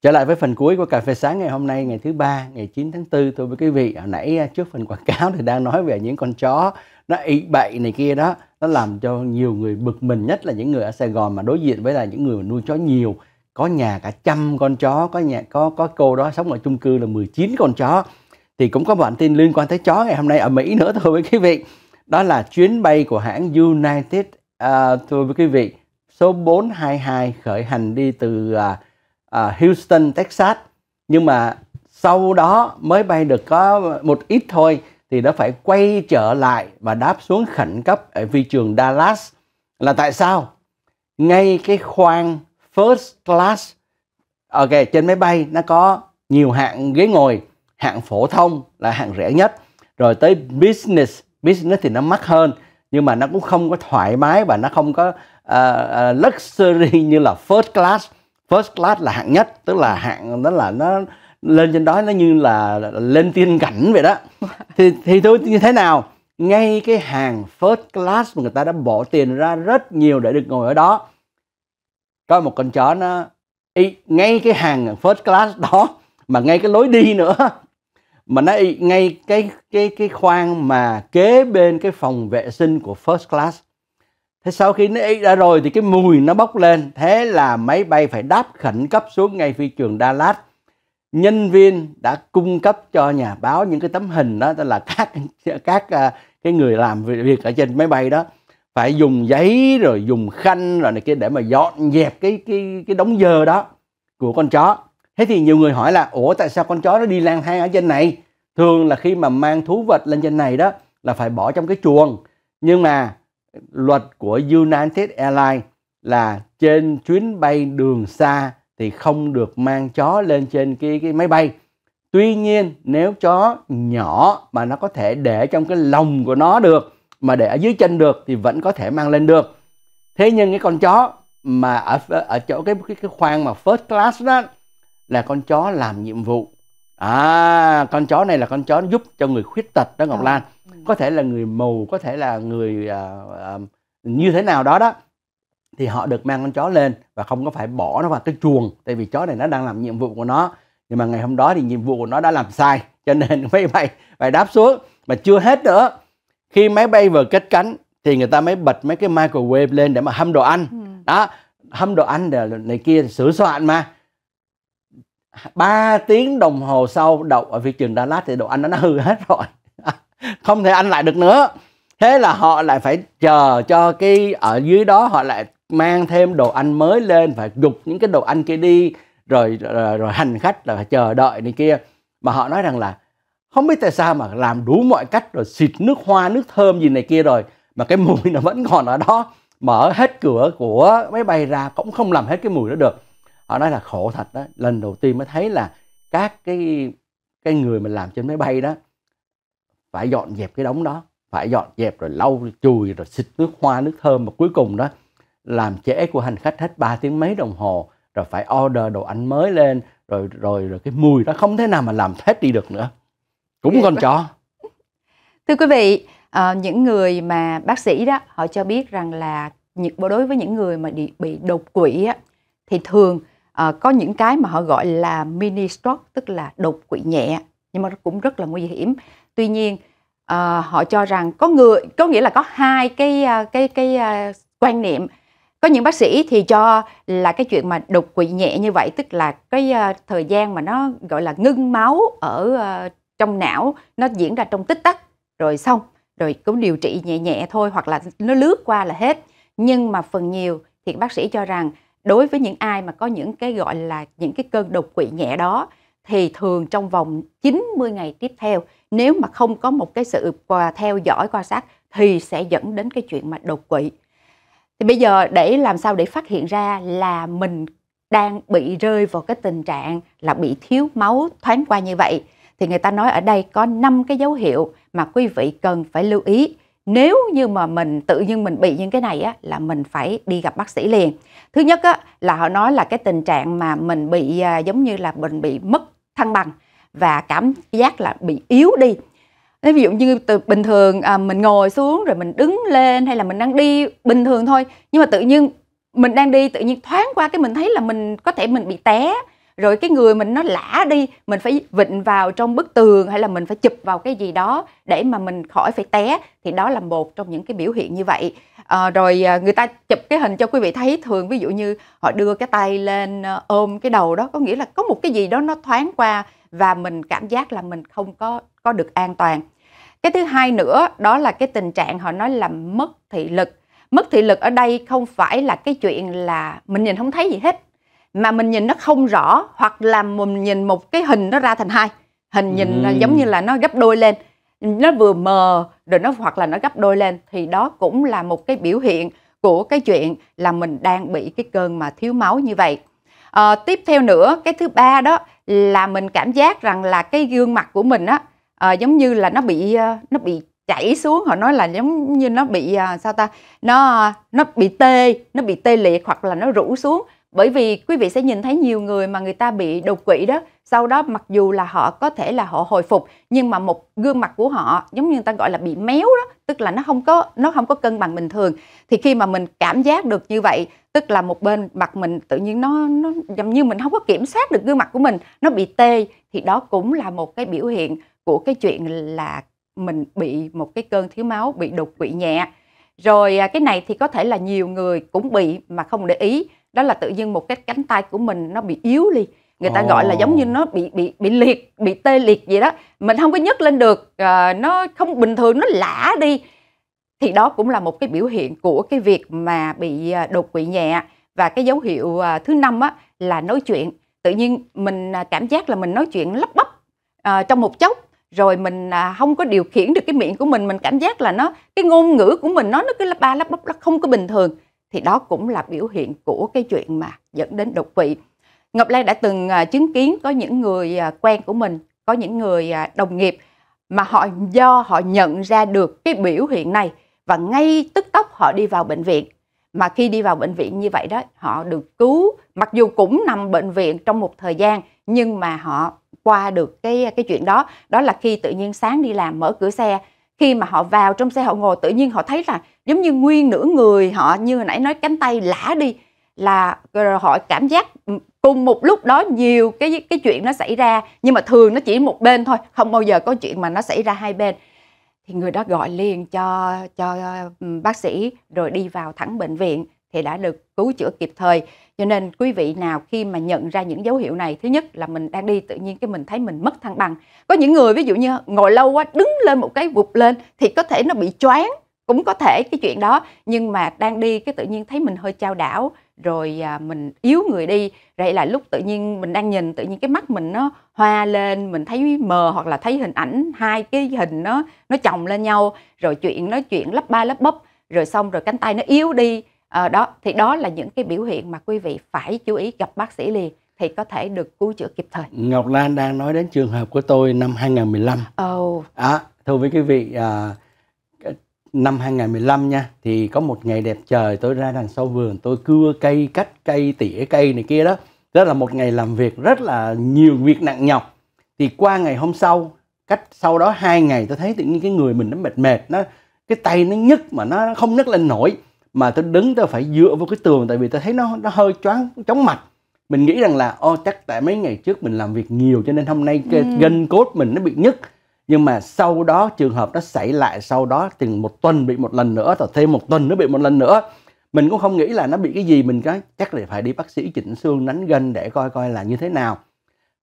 Trở lại với phần cuối của cà phê sáng ngày hôm nay ngày thứ ba ngày 9 tháng 4 tôi với quý vị hồi nãy à, trước phần quảng cáo thì đang nói về những con chó nó y bậy này kia đó nó làm cho nhiều người bực mình nhất là những người ở Sài Gòn mà đối diện với là những người nuôi chó nhiều có nhà cả trăm con chó có nhà có có cô đó sống ở chung cư là 19 con chó thì cũng có bản tin liên quan tới chó ngày hôm nay ở Mỹ nữa thôi với quý vị đó là chuyến bay của hãng United uh, thưa với quý vị số 422 khởi hành đi từ uh, À, Houston Texas nhưng mà sau đó mới bay được có một ít thôi thì đã phải quay trở lại và đáp xuống khẩn cấp ở phi trường Dallas là tại sao ngay cái khoang first class ok trên máy bay nó có nhiều hạng ghế ngồi hạng phổ thông là hạng rẻ nhất rồi tới business business thì nó mắc hơn nhưng mà nó cũng không có thoải mái và nó không có uh, uh, luxury như là first class first class là hạng nhất tức là hạng đó là nó lên trên đó nó như là lên tiên cảnh vậy đó thì thì tôi như thế nào ngay cái hàng first class mà người ta đã bỏ tiền ra rất nhiều để được ngồi ở đó có một con chó nó y ngay cái hàng first class đó mà ngay cái lối đi nữa mà nó y ngay cái cái cái khoang mà kế bên cái phòng vệ sinh của first class Thế sau khi nó ít đã rồi thì cái mùi nó bốc lên. Thế là máy bay phải đáp khẩn cấp xuống ngay phi trường Dallas. Nhân viên đã cung cấp cho nhà báo những cái tấm hình đó tức là các các à, cái người làm việc ở trên máy bay đó phải dùng giấy rồi dùng khăn rồi này kia để mà dọn dẹp cái cái cái đống dơ đó của con chó. Thế thì nhiều người hỏi là ủa tại sao con chó nó đi lang thang ở trên này? Thường là khi mà mang thú vật lên trên này đó là phải bỏ trong cái chuồng. Nhưng mà luật của United Airlines là trên chuyến bay đường xa thì không được mang chó lên trên cái, cái máy bay. Tuy nhiên nếu chó nhỏ mà nó có thể để trong cái lồng của nó được mà để ở dưới chân được thì vẫn có thể mang lên được. Thế nhưng cái con chó mà ở ở chỗ cái cái, cái khoang mà first class đó là con chó làm nhiệm vụ. À, con chó này là con chó giúp cho người khuyết tật đó Ngọc ờ. Lan có thể là người mù có thể là người uh, uh, như thế nào đó đó thì họ được mang con chó lên và không có phải bỏ nó vào cái chuồng tại vì chó này nó đang làm nhiệm vụ của nó nhưng mà ngày hôm đó thì nhiệm vụ của nó đã làm sai cho nên máy bay phải đáp xuống mà chưa hết nữa khi máy bay vừa cất cánh thì người ta mới bật mấy cái microwave lên để mà hâm đồ ăn ừ. đó hâm đồ ăn này kia sửa soạn mà 3 tiếng đồng hồ sau đậu ở phi trường Dallas thì đồ ăn nó hư hết rồi không thể ăn lại được nữa thế là họ lại phải chờ cho cái ở dưới đó họ lại mang thêm đồ ăn mới lên phải gục những cái đồ ăn kia đi rồi rồi, rồi hành khách là chờ đợi này kia mà họ nói rằng là không biết tại sao mà làm đủ mọi cách rồi xịt nước hoa nước thơm gì này kia rồi mà cái mùi nó vẫn còn ở đó mở hết cửa của máy bay ra cũng không làm hết cái mùi đó được họ nói là khổ thật đó lần đầu tiên mới thấy là các cái cái người mà làm trên máy bay đó phải dọn dẹp cái đống đó phải dọn dẹp rồi lau chùi rồi xịt nước hoa nước thơm mà cuối cùng đó làm trễ của hành khách hết 3 tiếng mấy đồng hồ rồi phải order đồ ăn mới lên rồi rồi rồi cái mùi đó không thế nào mà làm hết đi được nữa cũng con chó thưa quý vị ờ, những người mà bác sĩ đó họ cho biết rằng là những đối với những người mà bị đột quỵ á, thì thường ờ, có những cái mà họ gọi là mini stroke tức là đột quỵ nhẹ nhưng mà cũng rất là nguy hiểm tuy nhiên à, họ cho rằng có người có nghĩa là có hai cái ờ, cái cái, cái ờ, quan niệm có những bác sĩ thì cho là cái chuyện mà đột quỵ nhẹ như vậy tức là cái uh, thời gian mà nó gọi là ngưng máu ở uh, trong não nó diễn ra trong tích tắc rồi xong rồi cũng điều trị nhẹ nhẹ thôi hoặc là nó lướt qua là hết nhưng mà phần nhiều thì bác sĩ cho rằng đối với những ai mà có những cái gọi là những cái cơn đột quỵ nhẹ đó thì thường trong vòng 90 ngày tiếp theo nếu mà không có một cái sự và theo dõi quan sát thì sẽ dẫn đến cái chuyện mà đột quỵ thì bây giờ để làm sao để phát hiện ra là mình đang bị rơi vào cái tình trạng là bị thiếu máu thoáng qua như vậy thì người ta nói ở đây có 5 cái dấu hiệu mà quý vị cần phải lưu ý nếu như mà mình tự nhiên mình bị những cái này á là mình phải đi gặp bác sĩ liền thứ nhất á là họ nói là cái tình trạng mà mình bị à, giống như là mình bị mất thăng bằng và cảm giác là bị yếu đi ví dụ như từ bình thường à, mình ngồi xuống rồi mình đứng lên hay là mình đang đi bình thường thôi nhưng mà tự nhiên mình đang đi tự nhiên thoáng qua cái mình thấy là mình có thể mình bị té rồi cái người mình nó lả đi mình phải vịn vào trong bức tường hay là mình phải chụp vào cái gì đó để mà mình khỏi phải té thì đó là một trong những cái biểu hiện như vậy ờ, à, rồi người ta chụp cái hình cho quý vị thấy thường ví dụ như họ đưa cái tay lên ờ, ôm cái đầu đó có nghĩa là có một cái gì đó nó thoáng qua và mình cảm giác là mình không có có được an toàn cái thứ hai nữa đó là cái tình trạng họ nói là mất thị lực mất thị lực ở đây không phải là cái chuyện là mình nhìn không thấy gì hết mà mình nhìn nó không rõ hoặc là mình nhìn một cái hình nó ra thành hai hình nhìn ừ. giống như là nó gấp đôi lên nó vừa mờ rồi nó hoặc là nó gấp đôi lên thì đó cũng là một cái biểu hiện của cái chuyện là mình đang bị cái cơn mà thiếu máu như vậy à, tiếp theo nữa cái thứ ba đó là mình cảm giác rằng là cái gương mặt của mình á à, giống như là nó bị ờ, nó bị chảy xuống họ nói là giống như nó bị ờ, sao ta nó nó bị tê nó bị tê liệt hoặc là nó rũ xuống bởi vì quý vị sẽ nhìn thấy nhiều người mà người ta bị đột quỵ đó sau đó mặc dù là họ có thể là họ hồi phục nhưng mà một gương mặt của họ giống như người ta gọi là bị méo đó tức là nó không có nó không có cân bằng bình thường thì khi mà mình cảm giác được như vậy tức là một bên mặt mình tự nhiên nó nó giống như mình không có kiểm soát được gương mặt của mình nó bị tê thì đó cũng là một cái biểu hiện của cái chuyện là mình bị một cái cơn thiếu máu bị đột quỵ nhẹ rồi à, cái này thì có thể là nhiều người cũng bị mà không để ý đó là tự nhiên một cái cánh tay của mình nó bị yếu đi người ta oh. gọi là giống như nó bị bị bị liệt bị tê liệt vậy đó mình không có nhấc lên được à, nó không bình thường nó lả đi thì đó cũng là một cái biểu hiện của cái việc mà bị à, đột quỵ nhẹ và cái dấu hiệu à, thứ năm á, là nói chuyện tự nhiên mình à, cảm giác là mình nói chuyện lắp bắp à, trong một chốc rồi mình à, không có điều khiển được cái miệng của mình mình cảm giác là nó cái ngôn ngữ của mình nó nó cứ lắp ba lắp bắp nó không có bình thường thì đó cũng là biểu hiện của cái chuyện mà dẫn đến đột quỵ ngọc lan đã từng à, chứng kiến có những người à, quen của mình có những người à, đồng nghiệp mà họ do họ nhận ra được cái biểu hiện này và ngay tức tốc họ đi vào bệnh viện mà khi đi vào bệnh viện như vậy đó họ được cứu mặc dù cũng nằm bệnh viện trong một thời gian nhưng mà họ qua được cái cái chuyện đó đó là khi tự nhiên sáng đi làm mở cửa xe khi mà họ vào trong xe họ ngồi tự nhiên họ thấy là giống như nguyên nửa người họ như hồi nãy nói cánh tay lả đi là ờ, họ cảm giác cùng một lúc đó nhiều cái cái chuyện nó xảy ra nhưng mà thường nó chỉ một bên thôi không bao giờ có chuyện mà nó xảy ra hai bên thì người đó gọi liền cho cho ừ, bác sĩ rồi đi vào thẳng bệnh viện thì đã được cứu chữa kịp thời cho nên quý vị nào khi mà nhận ra những dấu hiệu này thứ nhất là mình đang đi tự nhiên cái mình thấy mình mất thăng bằng có những người ví dụ như ngồi lâu quá đứng lên một cái vụt lên thì có thể nó bị choáng cũng có thể cái chuyện đó nhưng mà đang đi cái tự nhiên thấy mình hơi trao đảo rồi à, mình yếu người đi vậy là lúc tự nhiên mình đang nhìn tự nhiên cái mắt mình nó hoa lên mình thấy mờ hoặc là thấy hình ảnh hai cái hình nó nó chồng lên nhau rồi chuyện nói chuyện lấp ba lấp bấp rồi xong rồi cánh tay nó yếu đi à, đó thì đó là những cái biểu hiện mà quý vị phải chú ý gặp bác sĩ liền thì có thể được cứu chữa kịp thời. Ngọc Lan đang nói đến trường hợp của tôi năm 2015. Ồ. Oh. À, thưa với quý vị, à, năm 2015 nha thì có một ngày đẹp trời tôi ra đằng sau vườn tôi cưa cây cắt cây tỉa cây này kia đó đó là một ngày làm việc rất là nhiều việc nặng nhọc thì qua ngày hôm sau cách sau đó hai ngày tôi thấy tự nhiên cái người mình nó mệt mệt nó cái tay nó nhức mà nó không nhấc lên nổi mà tôi đứng tôi phải dựa vào cái tường tại vì tôi thấy nó nó hơi choáng chóng mặt mình nghĩ rằng là ô chắc tại mấy ngày trước mình làm việc nhiều cho nên hôm nay cái ừ. gân cốt mình nó bị nhức nhưng mà sau đó trường hợp nó xảy lại sau đó thì một tuần bị một lần nữa rồi thêm một tuần nữa bị một lần nữa mình cũng không nghĩ là nó bị cái gì mình cái chắc là phải đi bác sĩ chỉnh xương đánh gân để coi coi là như thế nào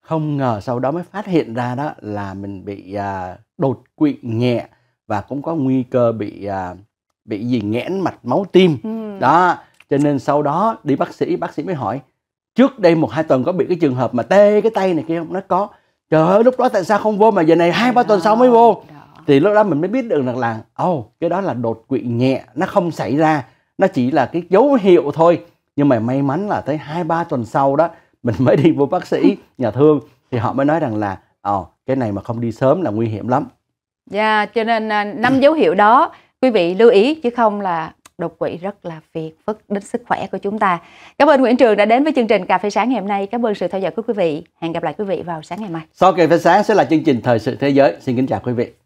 không ngờ sau đó mới phát hiện ra đó là mình bị à, đột quỵ nhẹ và cũng có nguy cơ bị à, bị gì nghẽn mạch máu tim ừ. đó cho nên sau đó đi bác sĩ bác sĩ mới hỏi trước đây một hai tuần có bị cái trường hợp mà tê cái tay này kia không nó có trời ơi lúc đó tại sao không vô mà giờ này hai ba tuần sau mới vô đó. thì lúc đó mình mới biết được rằng là ô oh, cái đó là đột quỵ nhẹ nó không xảy ra nó chỉ là cái dấu hiệu thôi nhưng mà may mắn là tới hai ba tuần sau đó mình mới đi vô bác sĩ nhà thương thì họ mới nói rằng là ồ oh, cái này mà không đi sớm là nguy hiểm lắm dạ yeah, cho nên à, năm dấu hiệu đó quý vị lưu ý chứ không là đột quỵ rất là phiền phức đến sức khỏe của chúng ta. Cảm ơn Nguyễn Trường đã đến với chương trình Cà phê sáng ngày hôm nay. Cảm ơn sự theo dõi của quý vị. Hẹn gặp lại quý vị vào sáng ngày mai. Sau Cà phê sáng sẽ là chương trình Thời sự thế giới. Xin kính chào quý vị.